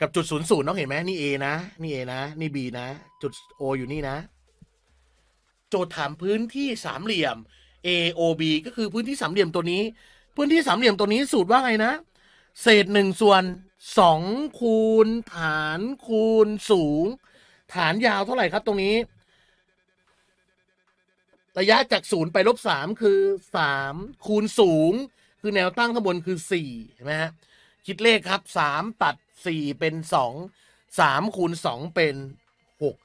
กับจุดศูนย์ศูนย์น้องเห็นไหมนี่เอนะ นี่เอนะนี่บีนะ จุดออยู่นี่นะ โจทย์ถามพื้นที่สามเหลี่ยม AOB ก็คือพื้นที่สามเหลี่ยมตัวนี้ พื้นที่สามเหลี่ยมตัวนี้สูตรว่าไงนะเศษหนึ่งส่วนสองคูณฐานคูณสูง ฐานยาวเท่าไหร่ครับตรงนี้ ระยะจากศูนย์ไปลบสามคือสามคูณสูง คือแนวตั้งข้างบนคือสี่เห็นไหมฮะคิดเลขครับสามตัดสี่เป็นสองสามคูณสองเป็นหก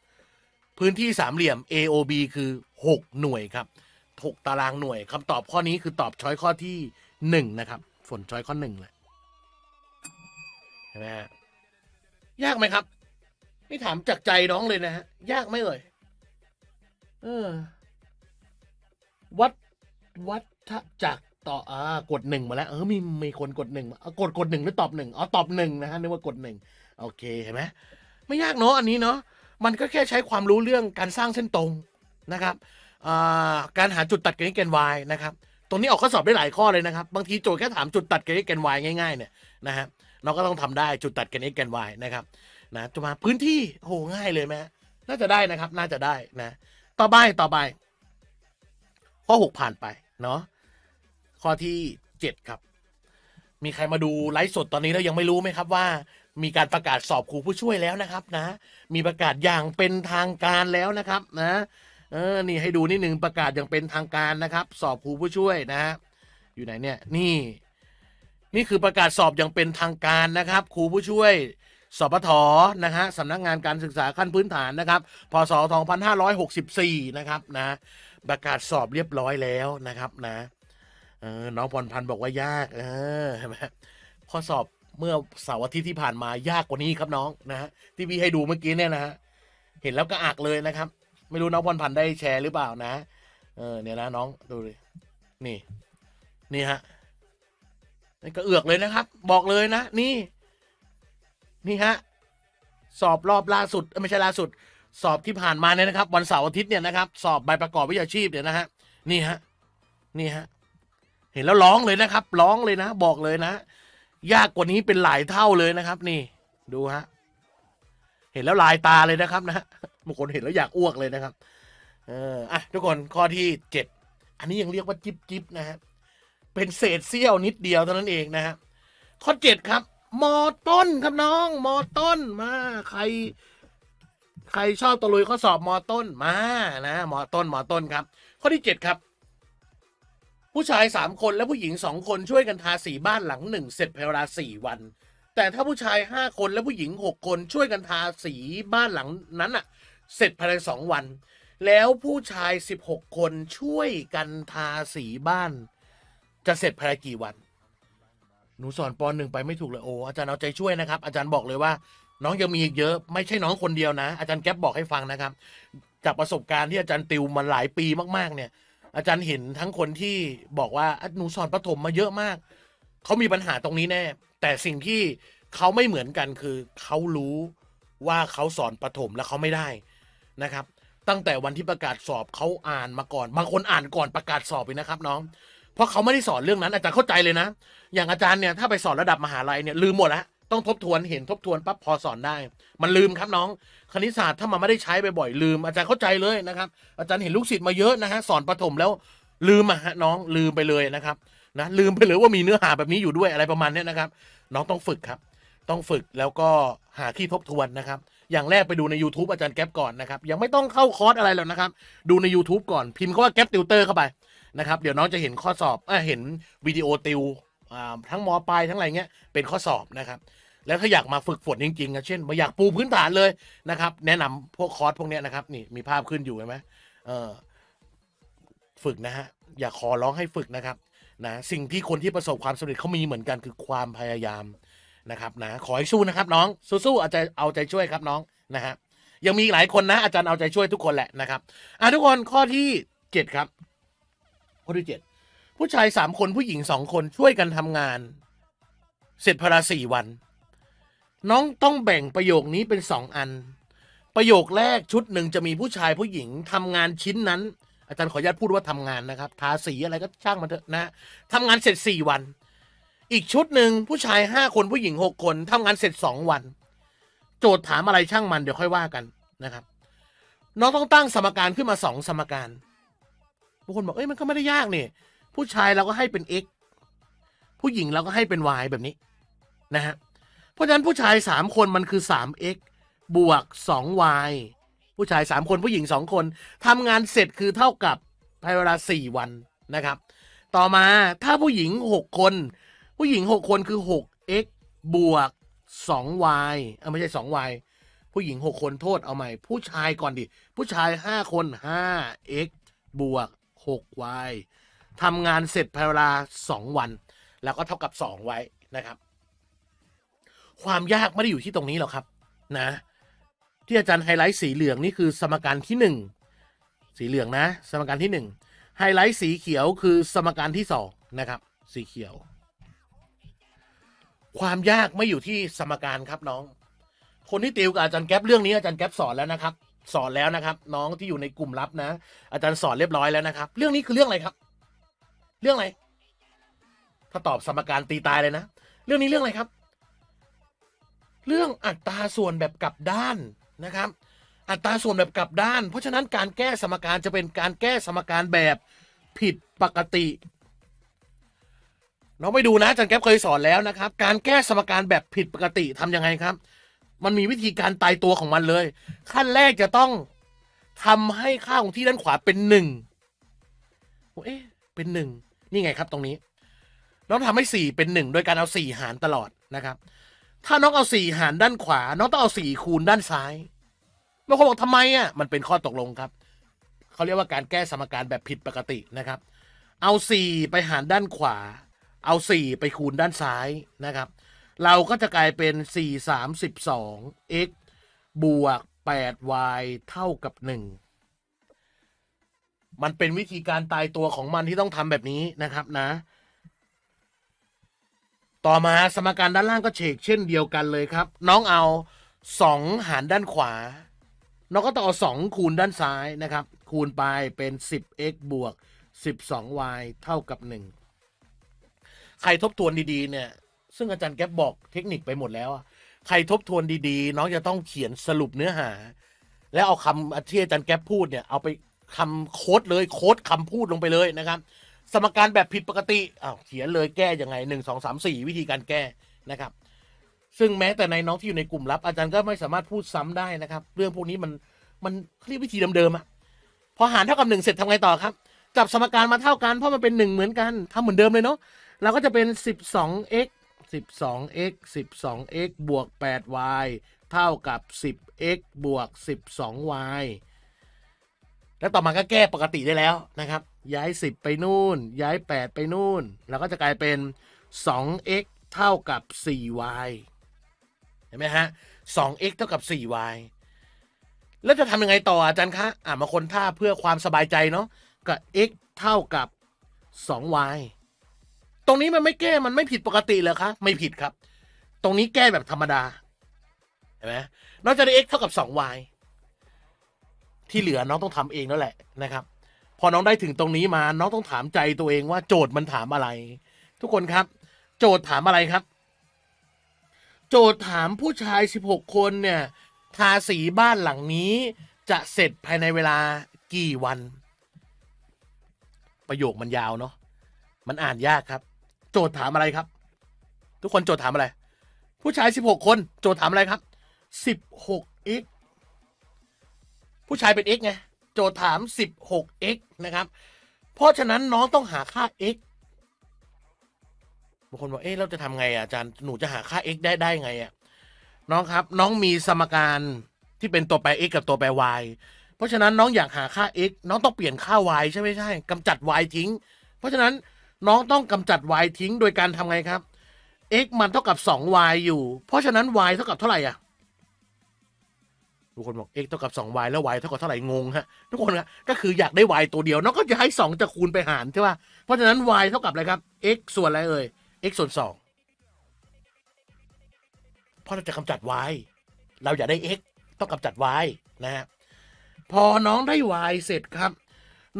พื้นที่สามเหลี่ยม AOB คือหกหน่วย ครับหกตารางหน่วยคำตอบข้อนี้คือตอบ ช้อยข้อที่หนึ่งนะครับฝนช้อยข้อหนึ่งเลยช่ไหมฮะยากไหมครับ ไม่ถามจากใจน้องเลยนะฮะ ยากไหมเอ่ยเออวัดวัดทะจักต่ออ่ากดหนึ่งมาแล้ว เออมีมีคนกดหนึ่งากดกดหนึ่งหรือตอบหนึ่งอ๋อตอบหนึ่งนะฮะนึกว่ากดหนึ่งโอเคเห็นไหมไม่ยากเนาะอันนี้เนาะมันก็แค่ใช้ความรู้เรื่องการสร้างเส้นตรงนะครับการหาจุดตัดกับนิกเกนวายนะครับ ตรงนี้ออกข้อสอบได้หลายข้อเลยนะครับบางทีโจทย์แค่ถามจุดตัดกับนิกเกนวายง่ายๆเนี่ยนะฮะเราก็ต้องทำได้จุดตัดกัน x กัน y นะครับนะจะมาพื้นที่โหง่ายเลยไหมน่าจะได้นะครับ น่าจะได้นะ ต่อไปต่อไป ข้อหกผ่านไปเนาะข้อที่เจ็ดครับ มีใครมาดูไลฟ์สดตอนนี้แล้วยังไม่รู้ไหมครับว่ามีการประกาศสอบครูผู้ช่วยแล้วนะครับ นะ มีประกาศอย่างเป็นทางการแล้วนะครับ นะ เออนี่ให้ดูนิดหนึ่งประกาศอย่างเป็นทางการนะครับ สอบครูผู้ช่วยนะฮะอยู่ไหนเนี่ย นี่นี่คือประกาศสอบอย่างเป็นทางการนะครับครูผู้ช่วยสปทนะฮะสำนักงานการศึกษาขั้นพื้นฐานนะครับพศ2564นะครับนะ ประกาศสอบเรียบร้อยแล้วนะครับนะน้องพรพันธ์บอกว่ายาก เออใช่ไหมข้อสอบเมื่อเสาร์อาทิตย์ที่ผ่านมายากกว่านี้ครับน้องนะที่พี่ให้ดูเมื่อกี้เนี่ยนะฮะเห็นแล้วก็อักเลยนะครับ ไม่รู้น้องพรพันธ์ได้แชร์หรือเปล่านะ เออเนี่ยนะน้องดูเลยนี่นี่ฮะก็เอือกเลยนะครับ บอกเลยนะนี่ นี่ฮะสอบรอบล่าสุดไม่ใช่ล่าสุด สอบที่ผ่านมาเนี่ยนะครับ วันเสาร์อาทิตย์เนี่ยนะครับสอบใบประกอบวิชาชีพเนี่ยนะฮะนี่ฮะนี่ฮะเห็นแล้วร้องเลยนะครับ ร้องเลยนะบอกเลยนะ ยากกว่านี้เป็นหลายเท่าเลยนะครับ นี่ ดูฮะเห็นแล้วลายตาเลยนะครับ นะบางคนเห็นแล้วอยากอ้วกเลยนะครับเอออ่ะทุกคนข้อที่เจ็ดอันนี้ยังเรียกว่าจิบจิบนะฮะเป็นเศษเสี้ยวนิดเดียวเท่านั้นเองนะฮะข้อเจ็ดครับมอต้นครับน้องมอต้นมาใคร ใครชอบตะลุยข้อสอบมอต้นมานะมอต้นมอต้นครับ ข้อที่เจ็ดครับผู้ชายสามคนและผู้หญิงสองคนช่วยกันทาสีบ้านหลังหนึ่ง เสร็จภายในเวลาสี่วัน แต่ถ้าผู้ชายห้าคนและผู้หญิงหกคนช่วยกันทาสีบ้านหลังนั้นอะเสร็จภายในสองวัน แล้วผู้ชายสิบหกคนช่วยกันทาสีบ้านจะเสร็จภายในกี่วัน หนูสอนปอนหนึ่งไปไม่ถูกเลย โอ้อาจารย์เอาใจช่วยนะครับอาจารย์บอกเลยว่า น้องยังมีอีกเยอะไม่ใช่น้องคนเดียวนะ อาจารย์แก๊ปบอกให้ฟังนะครับ จากประสบการณ์ที่อาจารย์ติวมาหลายปีมาก ๆ เนี่ย อาจารย์เห็นทั้งคนที่บอกว่าหนูสอนประถมมาเยอะมากเขามีปัญหาตรงนี้แน่แต่สิ่งที่เขาไม่เหมือนกันคือเขารู้ว่าเขาสอนประถมแล้วเขาไม่ได้นะครับ ตั้งแต่วันที่ประกาศสอบเขาอ่านมาก่อนบางคนอ่านก่อนประกาศสอบไปนะครับน้องเพราะเขาไม่ได้สอนเรื่องนั้นอาจารย์เข้าใจเลยนะ อย่างอาจารย์เนี่ยถ้าไปสอนระดับมหาลัยเนี่ยลืมหมดละต้องทบทวนเห็นทบทวนปั๊บพอสอนได้ มันลืมครับน้องคณิตศาสตร์ถ้ามันไม่ได้ใช้บ่อยๆลืม อาจารย์เข้าใจเลยนะครับอาจารย์เห็นลูกศิษย์มาเยอะนะฮะสอนประถมแล้วลืมอะฮะน้องลืมไปเลยนะครับนะลืมไปเลยว่ามีเนื้อหาแบบนี้อยู่ด้วยอะไรประมาณนี้นะครับน้องต้องฝึกครับ ต้องฝึกแล้วก็หาที่ทบทวนนะครับ อย่างแรกไปดูใน YouTube อาจารย์แก๊ปก่อนนะครับยังไม่ต้องเข้าคอร์สอะไรแล้วนะครับ ดูใน YouTube ก่อนพิมพ์คำว่าแก๊ปติวเตอร์เข้าไปนะครับเดี๋ยวน้องจะเห็นข้อสอบเอเห็นวิดีโอติวทั้งมอปลาย ทั้งอะไรเงี้ย เป็นข้อสอบนะครับ แล้วถ้าอยากมาฝึกฝนจริงๆนะเช่นมาอยากปูพื้นฐานเลยนะครับ แนะนำพวกคอร์สพวกเนี้ยนะครับนี่มีภาพขึ้นอยู่เห็นไหมเออฝึกนะฮะ อย่าขอร้องให้ฝึกนะครับนะสิ่งที่คนที่ประสบความสำเร็จเขามีเหมือนกันคือความพยายามนะครับนะขอให้สู้นะครับน้องสู้ๆอาจจะเอาใจช่วยครับน้องนะฮะยังมีหลายคนนะอาจารย์เอาใจช่วยทุกคนแหละนะครับอ่ะทุกคนข้อที่ 7 ครับข้อที่เจ็ดผู้ชายสามคนผู้หญิงสองคนช่วยกันทำงาน เสร็จภายในสี่วัน น้องต้องแบ่งประโยคนี้เป็นสองอัน ประโยคแรกชุดหนึ่งจะมีผู้ชายผู้หญิงทำงานชิ้นนั้น อาจารย์ขออนุญาตพูดว่าทำงานนะครับ ทาสีอะไรก็ช่างมันเถอะนะทำงานเสร็จสี่วัน อีกชุดหนึ่งผู้ชายห้าคนผู้หญิงหกคนทำงานเสร็จสองวัน โจทย์ถามอะไรช่างมันเดี๋ยวค่อยว่ากันนะครับ น้องต้องตั้งสมการขึ้นมาสองสมการบางคนบอกเอ้ยมันก็ไม่ได้ยากเนี่ยผู้ชายเราก็ให้เป็น x ผู้หญิงเราก็ให้เป็น y แบบนี้ นะฮะเพราะฉะนั้นผู้ชาย 3 คนมันคือ 3x บวก 2y ผู้ชาย 3 คนผู้หญิง 2 คนทำงานเสร็จคือเท่ากับภายเวลา4วัน นะครับ ต่อมาถ้าผู้หญิง 6 คน ผู้หญิง 6 คนคือ 6x บวก 2y เอาไม่ใช่ 2y ผู้หญิง 6 คนโทษเอาใหม่ ผู้ชายก่อนดิผู้ชาย5คน 5x บวก6กวยทำงานเสร็จภายเวลา 2 วัน แล้วก็เท่ากับ 2 ไว้นะครับ ความยากไม่ได้อยู่ที่ตรงนี้หรอกครับ นะ ที่อาจารย์ไฮไลท์สีเหลืองนี่คือสมการที่ 1 สีเหลืองนะ สมการที่1ไฮไลท์สีเขียวคือสมการที่2นะครับ สีเขียว ความยากไม่อยู่ที่สมการครับน้อง คนที่ติวกับอาจารย์แก๊ปเรื่องนี้อาจารย์แก๊ปสอนแล้วนะครับสอนแล้วนะครับ น้องที่อยู่ในกลุ่มลับนะ อาจารย์สอนเรียบร้อยแล้วนะครับ เรื่องนี้คือเรื่องอะไรครับ เรื่องอะไรถ้าตอบสมการตีตายเลยนะ เรื่องนี้เรื่องอะไรครับ เรื่องอัตราส่วนแบบกลับด้านนะครับ อัตราส่วนแบบกลับด้าน เพราะฉะนั้นการแก้สมการจะเป็นการแก้สมการแบบผิดปกติ น้องไปดูนะอาจารย์แก๊ปเคยสอนแล้วนะครับ การแก้สมการแบบผิดปกติทํำยังไงครับมันมีวิธีการตายตัวของมันเลย ขั้นแรกจะต้องทำให้ค่าของที่ด้านขวาเป็นหนึ่งเอ๊เป็นหนึ่งนี่ไงครับตรงนี้ น้องทำให้สี่เป็นหนึ่งโดยการเอาสี่หารตลอดนะครับ ถ้าน้องเอาสี่หารด้านขวาน้องต้องเอาสี่คูณด้านซ้ายบางคนบอกทำไมอ่ะมันเป็นข้อตกลงครับเขาเรียกว่าการแก้สมการแบบผิดปกตินะครับ เอาสี่ไปหารด้านขวา เอาสี่ไปคูณด้านซ้ายนะครับเราก็จะกลายเป็น 4 3 12 x บวก 8y เท่ากับ 1 มันเป็นวิธีการตายตัวของมันที่ต้องทำแบบนี้นะครับนะ ต่อมาสมการด้านล่างก็เฉกเช่นเดียวกันเลยครับ น้องเอา 2 หารด้านขวา น้องก็ต่อ 2 คูณด้านซ้ายนะครับ คูณไปเป็น 10x บวก 12y เท่ากับ 1 ใครทบทวนดีๆเนี่ยซึ่งอาจารย์แก๊บบอกเทคนิคไปหมดแล้วใครทบทวนดีๆ น้องจะต้องเขียนสรุปเนื้อหา แล้วเอาคำที่อาจารย์แก๊บพูดเนี่ย เอาไปคำโค้ดเลยโค้ดคำพูดลงไปเลยนะครับ สมการแบบผิดปกติ เอาเขียนเลยแก้ยังไงหนึ่งสองสามสี่วิธีการแก้นะครับ ซึ่งแม้แต่ในน้องที่อยู่ในกลุ่มลับ อาจารย์ก็ไม่สามารถพูดซ้ำได้นะครับเรื่องพวกนี้มัน มันเรียกวิธีเดิมๆอะพอหารเท่ากับหนึ่งเสร็จทำไงต่อครับ จับสมการมาเท่ากันเพราะมันเป็นหนึ่งเหมือนกันทำเหมือนเดิมเลยเนาะ เราก็จะเป็นสิบสอง x 12x 12x บวก 8y เท่ากับ 10x บวก 12y แล้วต่อมาก็แก้ปกติได้แล้วนะครับ ย้าย 10 ไปนู่น ย้าย 8 ไปนู่นแล้วก็จะกลายเป็น 2x เท่ากับ 4y เห็นไหมฮะ 2x เท่ากับ 4y แล้วจะทำยังไงต่ออาจารย์คะ อ่ามาคนท่าเพื่อความสบายใจเนาะก็ x เท่ากับ 2y ตรงนี้มันไม่แก้ มันไม่ผิดปกติเหรอคะไม่ผิดครับ ตรงนี้แก้แบบธรรมดาเห็นไหมนอกจากได้ x เท่ากับ 2y ที่เหลือน้องต้องทำเองแล้วแหละนะครับ พอน้องได้ถึงตรงนี้มาน้องต้องถามใจตัวเองว่าโจทย์มันถามอะไร ทุกคนครับ โจทย์ถามอะไรครับ โจทย์ถามผู้ชาย 16 คน เนี่ยทาสีบ้านหลังนี้จะเสร็จภายในเวลากี่วัน ประโยคมันยาวเนาะ มันอ่านยากครับโจทย์ถามอะไรครับ ทุกคนโจทย์ถามอะไร ผู้ชาย 16 คนโจทย์ถามอะไรครับ1 6 x ผู้ชายเป็น x ไง โจทย์ถาม1 6 x นะครับเพราะฉะนั้นน้องต้องหาค่า x บางคนบอกเอ๊ะเราจะทำไงอ่ะอาจารย์หนูจะหาค่า x ได้ได้ไงอ่ะน้องครับ น้องมีสมการที่เป็นตัวแปร x กับตัวแปร y เพราะฉะนั้นน้องอยากหาค่า x น้องต้องเปลี่ยนค่า y ใช่ไหมใช่กำจัด y ทิ้งเพราะฉะนั้นน้องต้องกำจัด y ทิ้งโดยการทำไงครับ x มันเท่ากับ 2y อยู่ เพราะฉะนั้น y เท่ากับเท่าไหร่อ่ะทุกคนบอก x เท่ากับ 2y แล้ว y เท่ากับเท่าไหร่งงฮะทุกคนก็คืออยากได้ y ตัวเดียว น้องก็จะให้ 2 จะคูณไปหารใช่ป่ะ เพราะฉะนั้น y เท่ากับอะไรครับ x ส่วนอะไรเอ่ย x ส่วน 2 เพราะเราจะกำจัด y เราอยากได้ x ต้องกำจัด y นะฮะ พอน้องได้ y เสร็จครับ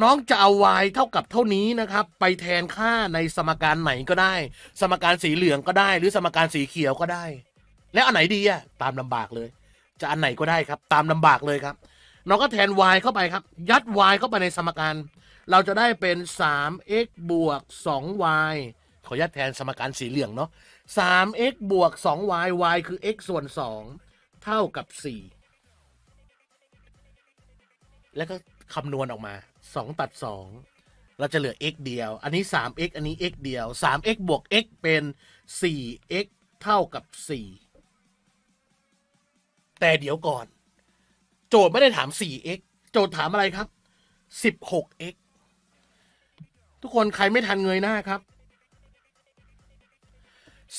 น้องจะเอา y เท่ากับเท่านี้ นะครับ ไปแทนค่าในสมการไหนก็ได้ สมการสีเหลืองก็ได้ หรือสมการสีเขียวก็ได้ แล้วอันไหนดีอะตามลำบากเลย จะอันไหนก็ได้ครับ ตามลำบากเลยครับ น้อง ก็แทน y เข้าไปครับ ยัด y เข้าไปในสมการ เราจะได้เป็น 3x บวก 2y ขอยัดแทนสมการสีเหลือง เนาะ 3x บวก 2y y คือ x ส่วน 2 เท่ากับ 4 แล้วก็คำนวณออกมาสองตัดสองเราจะเหลือ x เดียว อันนี้ 3x อันนี้ x เดียว 3x บวก x เป็น 4x เท่ากับ 4 แต่เดี๋ยวก่อน โจทย์ไม่ได้ถาม 4x โจทย์ถามอะไรครับ 16x ทุกคนใครไม่ทันเงยหน้าครับ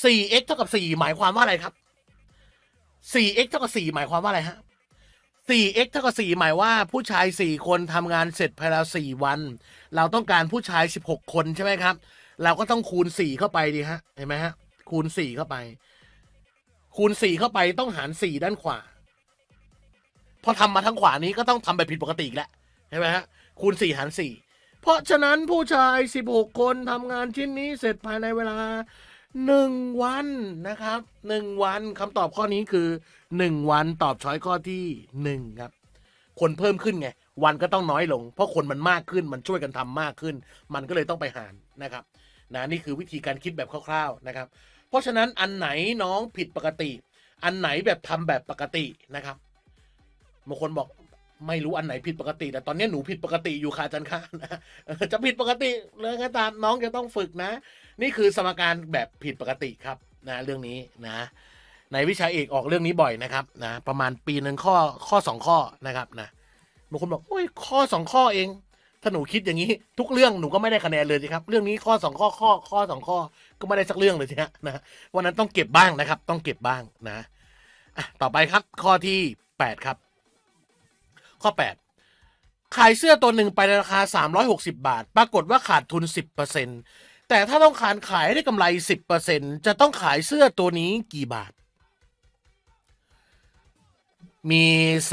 4x เท่ากับ 4 หมายความว่าอะไรครับ 4x เท่ากับ 4 หมายความว่าอะไรฮะ 4x เท่ากับ4หมายว่าผู้ชาย 4 คนทำงานเสร็จภายใน4วัน เราต้องการผู้ชาย 16 คนใช่ไหมครับ เราก็ต้องคูณ 4 เข้าไปดีฮะเห็นไหมฮะคูณ 4 เข้าไป คูณ 4 เข้าไปต้องหาร 4 ด้านขวาพอทำมาทั้งขวานี้ก็ต้องทำไปผิดปกติแล้วเห็นไหมฮะคูณ 4 หาร 4 เพราะฉะนั้นผู้ชาย 16 คนทำงานชิ้นนี้เสร็จภายในเวลาหนึ่งวันนะครับหนึ่งวันคำตอบข้อนี้คือหนึ่งวันตอบช้อยข้อที่หนึ่งครับ คนเพิ่มขึ้นไงวันก็ต้องน้อยลง เพราะคนมันมากขึ้นมันช่วยกันทำมากขึ้น มันก็เลยต้องไปหารนะครับนะนี่คือวิธีการคิดแบบคร่าวๆนะครับ เพราะฉะนั้นอันไหนน้องผิดปกติ อันไหนแบบทำแบบปกตินะครับบางคนบอกไม่รู้อันไหนผิดปกติแต่ตอนนี้หนูผิดปกติอยู่ค่ะจัร์ค่ะจะผิดปกติเลยก็ตามน้องจะต้องฝึกนะนี่คือสมการแบบผิดปกติครับนะ เรื่องนี้นะ ในวิชาเอก ออกเรื่องนี้บ่อยนะครับนะประมาณปีหนึ่งข้อข้อสองข้อนะครับนะบางคนบอกโอ้ยข้อสองข้อเองถ้าหนูคิดอย่างนี้ทุกเรื่องหนูก็ไม่ได้คะแนนเลยสิครับ เรื่องนี้ข้อสองข้อข้อข้อสองข้อก็ไม่ได้สักเรื่องเลยสิฮะนะวันนั้นต้องเก็บบ้างนะครับ ต้องเก็บบ้างนะต่อไปครับข้อที่แปดครับ ข้อแปดขายเสื้อตัวหนึ่งไปในราคา 360 บาท ปรากฏว่าขาดทุน 10%เปอร์เซ็นตแต่ถ้าต้องขานขายได้กำไรสิบเปอร์เซ็นจะต้องขายเสื้อตัวนี้กี่บาท มี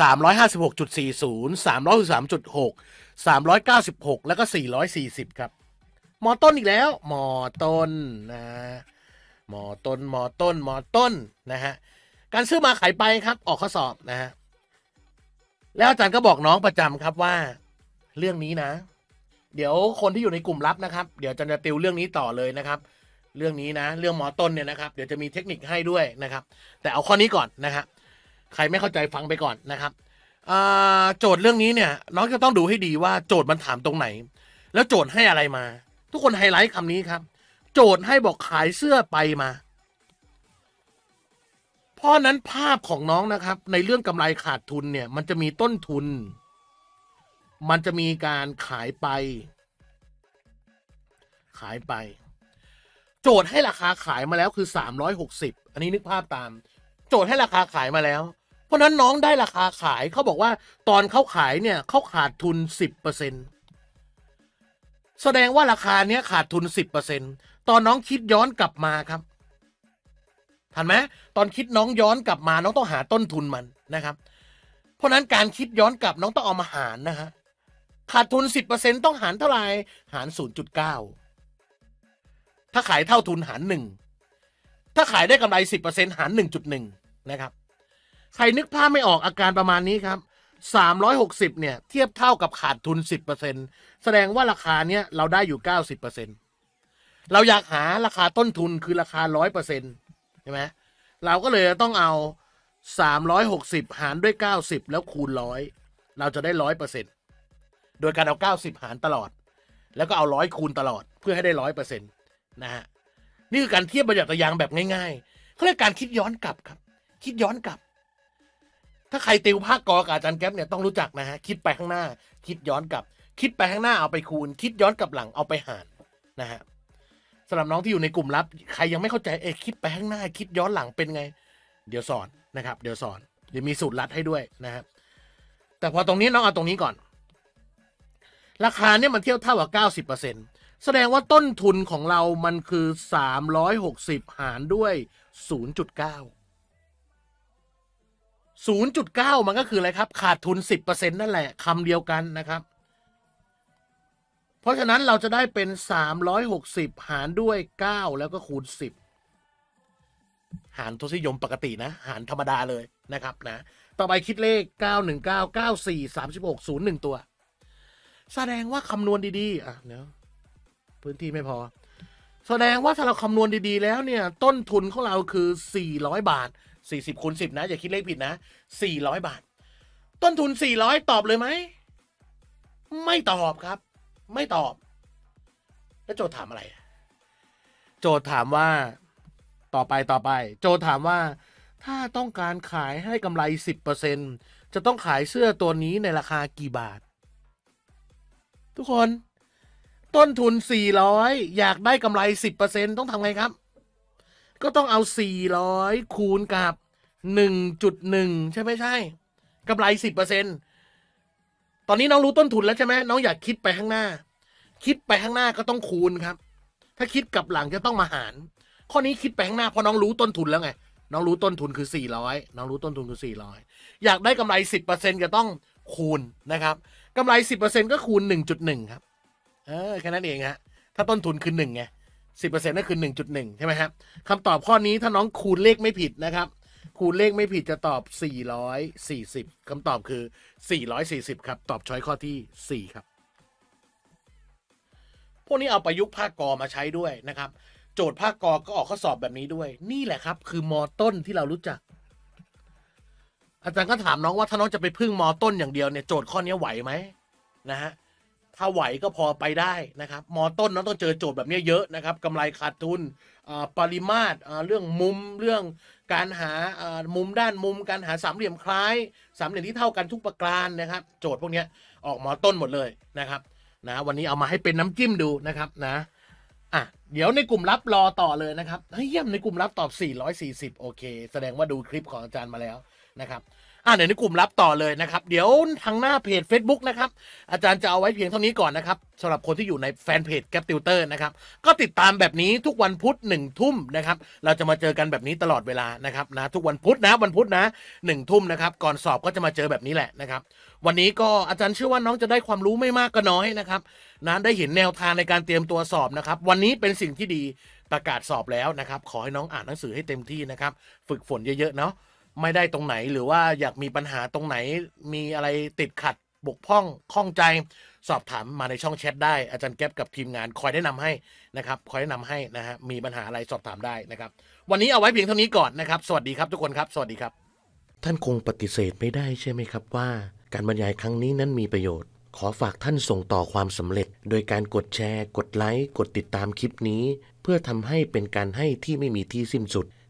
สามร้อยห้าสิบหกจุดสี่ศูนย์สามร้อยสามจุดหกสามร้อยเก้าสิบหกแล้วก็สี่ร้อยสี่สิบครับมอต้นอีกแล้วมอต้นนะมอต้นมอต้นมอต้นนะฮะ การซื้อมาขายไปครับ ออกข้อสอบนะฮะ แล้วอาจารย์ก็บอกน้องประจำครับว่าเรื่องนี้นะเดี๋ยวคนที่อยู่ในกลุ่มลับนะครับ เดี๋ยวจะจะติวเรื่องนี้ต่อเลยนะครับ เรื่องนี้นะ เรื่องหมอต้นเนี่ยนะครับ เดี๋ยวจะมีเทคนิคให้ด้วยนะครับ แต่เอาข้อนี้ก่อนนะครับใครไม่เข้าใจฟังไปก่อนนะครับ โจทย์เรื่องนี้เนี่ย น้องจะต้องดูให้ดีว่าโจทย์มันถามตรงไหน แล้วโจทย์ให้อะไรมา ทุกคนไฮไลท์คำนี้ครับ โจทย์ให้บอกขายเสื้อไปมาเพราะนั้นภาพของน้องนะครับในเรื่องกำไรขาดทุนเนี่ยมันจะมีต้นทุนมันจะมีการขายไป ขายไป โจทย์ให้ราคาขายมาแล้วคือ 360 อันนี้นึกภาพตาม โจทย์ให้ราคาขายมาแล้ว เพราะนั้นน้องได้ราคาขายเขาบอกว่าตอนเขาขายเนี่ยเขาขาดทุน 10%แสดงว่าราคาเนี้ยขาดทุน 10%ตอนน้องคิดย้อนกลับมาครับ ทันไหมตอนคิดน้องย้อนกลับมา น้องต้องหาต้นทุนมันนะครับ เพราะนั้นการคิดย้อนกลับน้องต้องเอามาหารนะฮะขาดทุน 10%ต้องหารเท่าไหร่หาร 0.9 ถ้าขายเท่าทุนหาร 1 ถ้าขายได้กำไร 10%หาร 1.1นะครับ ใครนึกภาพไม่ออกอาการประมาณนี้ครับ 360 เนี่ย เทียบเท่ากับขาดทุน 10%แสดงว่าราคาเนี้ยเราได้อยู่ 90%เราอยากหาราคาต้นทุนคือราคา 100%ใช่ไหมเราก็เลยต้องเอา 360 หารด้วย 90 แล้วคูณ 100 เราจะได้ 100%โดยการเอา90 หารตลอด แล้วก็เอาร้อยคูณตลอด เพื่อให้ได้ร้อยเปอร์เซ็นต์นะฮะ นี่คือการเทียบประหยัดตะยางแบบง่าย ๆเขาเรียกการคิดย้อนกลับครับ คิดย้อนกลับ ถ้าใครติวภาคกอกับอาจารย์แก๊ปเนี่ยต้องรู้จักนะฮะ คิดไปข้างหน้า คิดย้อนกลับ คิดไปข้างหน้าเอาไปคูณ คิดย้อนกลับหลังเอาไปหารนะฮะสำหรับน้องที่อยู่ในกลุ่มลับ ใครยังไม่เข้าใจเอ๊คิดไปข้างหน้าคิดย้อนหลังเป็นไง เดี๋ยวสอนนะครับ เดี๋ยวสอน เดี๋ยวมีสูตรลัดให้ด้วยนะครับ แต่พอตรงนี้น้องเอาตรงนี้ก่อนราคาเนี่ยมันเที่ยวเท่ากับเก้าสิบเปอร์เซ็นต์ แสดงว่าต้นทุนของเรามันคือสามร้อยหกสิบหารด้วยศูนย์จุดเก้าศูนย์จุดเก้ามันก็คืออะไรครับ ขาดทุนสิบเปอร์เซ็นต์นั่นแหละคำเดียวกันนะครับ เพราะฉะนั้นเราจะได้เป็นสามร้อยหกสิบหารด้วยเก้าแล้วก็คูณสิบหารทศนิยมปกตินะ หารธรรมดาเลยนะครับนะ ต่อไปคิดเลขเก้าหนึ่งเก้าเก้าสี่สามสิบหกศูนย์หนึ่งตัวแสดงว่า คำนวณดีๆ อ่ะ เดี๋ยวพื้นที่ไม่พอ แสดงว่า ถ้าเรา คำนวณดีๆ แล้วเนี่ยต้นทุนของเราคือ 400 บาท 40คูณ10 นะ อย่า คิด เลขผิดนะ400 บาท ต้นทุน 400ตอบเลยไหมไม่ตอบครับ ไม่ตอบ แล้วโจทย์ถามอะไร โจทย์ถามว่าต่อไปต่อไป โจทย์ถามว่าถ้าต้องการขายให้กำไร10%จะต้องขายเสื้อตัวนี้ในราคากี่บาททุกคนต้นทุน 400 อยากได้กำไร 10%ต้องทำไงครับ ก็ต้องเอา 400 คูณกับ 1.1 ใช่ไหมใช่กำไร 10%ตอนนี้น้องรู้ต้นทุนแล้วใช่ไหมน้องอยากคิดไปข้างหน้า คิดไปข้างหน้าก็ต้องคูณครับ ถ้าคิดกลับหลังจะต้องมาหาร ข้อนี้คิดไปข้างหน้าเพราะน้องรู้ต้นทุนแล้วไงน้องรู้ต้นทุนคือ 400 น้องรู้ต้นทุนคือ 400 อยากได้กำไร 10%จะต้องคูณนะครับกำไร 10%ก็คูณ 1.1 ครับ เออแค่นั้นเองฮะถ้าต้นทุนคือ1ไง10%นั่นคือ 1.1 ใช่ไหมครับคำตอบข้อนี้ถ้าน้องคูณเลขไม่ผิดนะครับ คูณเลขไม่ผิดจะตอบ 440 คำตอบคือ 440 ครับ ตอบช้อยข้อที่ 4 ครับ พวกนี้เอาประยุกต์ภาคกอมาใช้ด้วยนะครับ โจทย์ภาคกอก็ออกข้อสอบแบบนี้ด้วย นี่แหละครับ คือมอต้นที่เรารู้จักอาจารย์ก็ถามน้องว่าถ้าน้องจะไปพึ่งมอต้นอย่างเดียวเนี่ยโจทย์ข้อนี้ไหวไหมนะฮะถ้าไหวก็พอไปได้นะครับมอต้นน้องต้องเจอโจทย์แบบนี้เยอะนะครับกำไรขาดทุนปริมาตรเรื่องมุมเรื่องการหามุมด้านมุมการหาสามเหลี่ยมคล้ายสามเหลี่ยมที่เท่ากันทุกประการนะครับโจทย์พวกนี้ออกมอต้นหมดเลยนะครับนะวันนี้เอามาให้เป็นน้ำจิ้มดูนะครับนะอ่ะเดี๋ยวในกลุ่มลับรอต่อเลยนะครับเฮ้ยี่ยมในกลุ่มลับตอบ440โอเคแสดงว่าดูคลิปของอาจารย์มาแล้วนะครับ อ่าเดี๋ยวในกลุ่มรับต่อเลยนะครับ เดี๋ยวทางหน้าเพจ Facebook นะครับ อาจารย์จะเอาไว้เพียงเท่านี้ก่อนนะครับสำหรับคนที่อยู่ในแฟนเพจแกปติวเตอร์นะครับ ก็ติดตามแบบนี้ทุกวันพุธหนึ่งทุ่มนะครับ เราจะมาเจอกันแบบนี้ตลอดเวลานะครับนะ ทุกวันพุธนะ วันพุธนะหนึ่งทุ่มนะครับ ก่อนสอบก็จะมาเจอแบบนี้แหละนะครับ วันนี้ก็อาจารย์เชื่อว่าน้องจะได้ความรู้ไม่มากก็น้อยนะครับ นะ ได้เห็นแนวทางในการเตรียมตัวสอบนะครับ วันนี้เป็นสิ่งที่ดีประกาศสอบแล้วนะครับ ขอให้น้องอ่านหนังสือให้เต็มที่นะครับ ฝึกฝนเยอะๆเนาะไม่ได้ตรงไหนหรือว่าอยากมีปัญหาตรงไหน มีอะไรติดขัด บกพร่องข้องใจสอบถามมาในช่องแชทได้อาจารย์แก๊ปกับทีมงานคอยแนะนำให้นะครับคอยแนะนำให้นะฮะมีปัญหาอะไรสอบถามได้นะครับวันนี้เอาไว้เพียงเท่านี้ก่อนนะครับสวัสดีครับทุกคนครับสวัสดีครับท่านคงปฏิเสธไม่ได้ใช่ไหมครับว่า การบรรยายครั้งนี้นั้นมีประโยชน์ ขอฝากท่านส่งต่อความสำเร็จ โดยการกดแชร์ กดไลค์กดติดตามคลิปนี้ เพื่อทำให้เป็นการให้ที่ไม่มีที่สิ้นสุด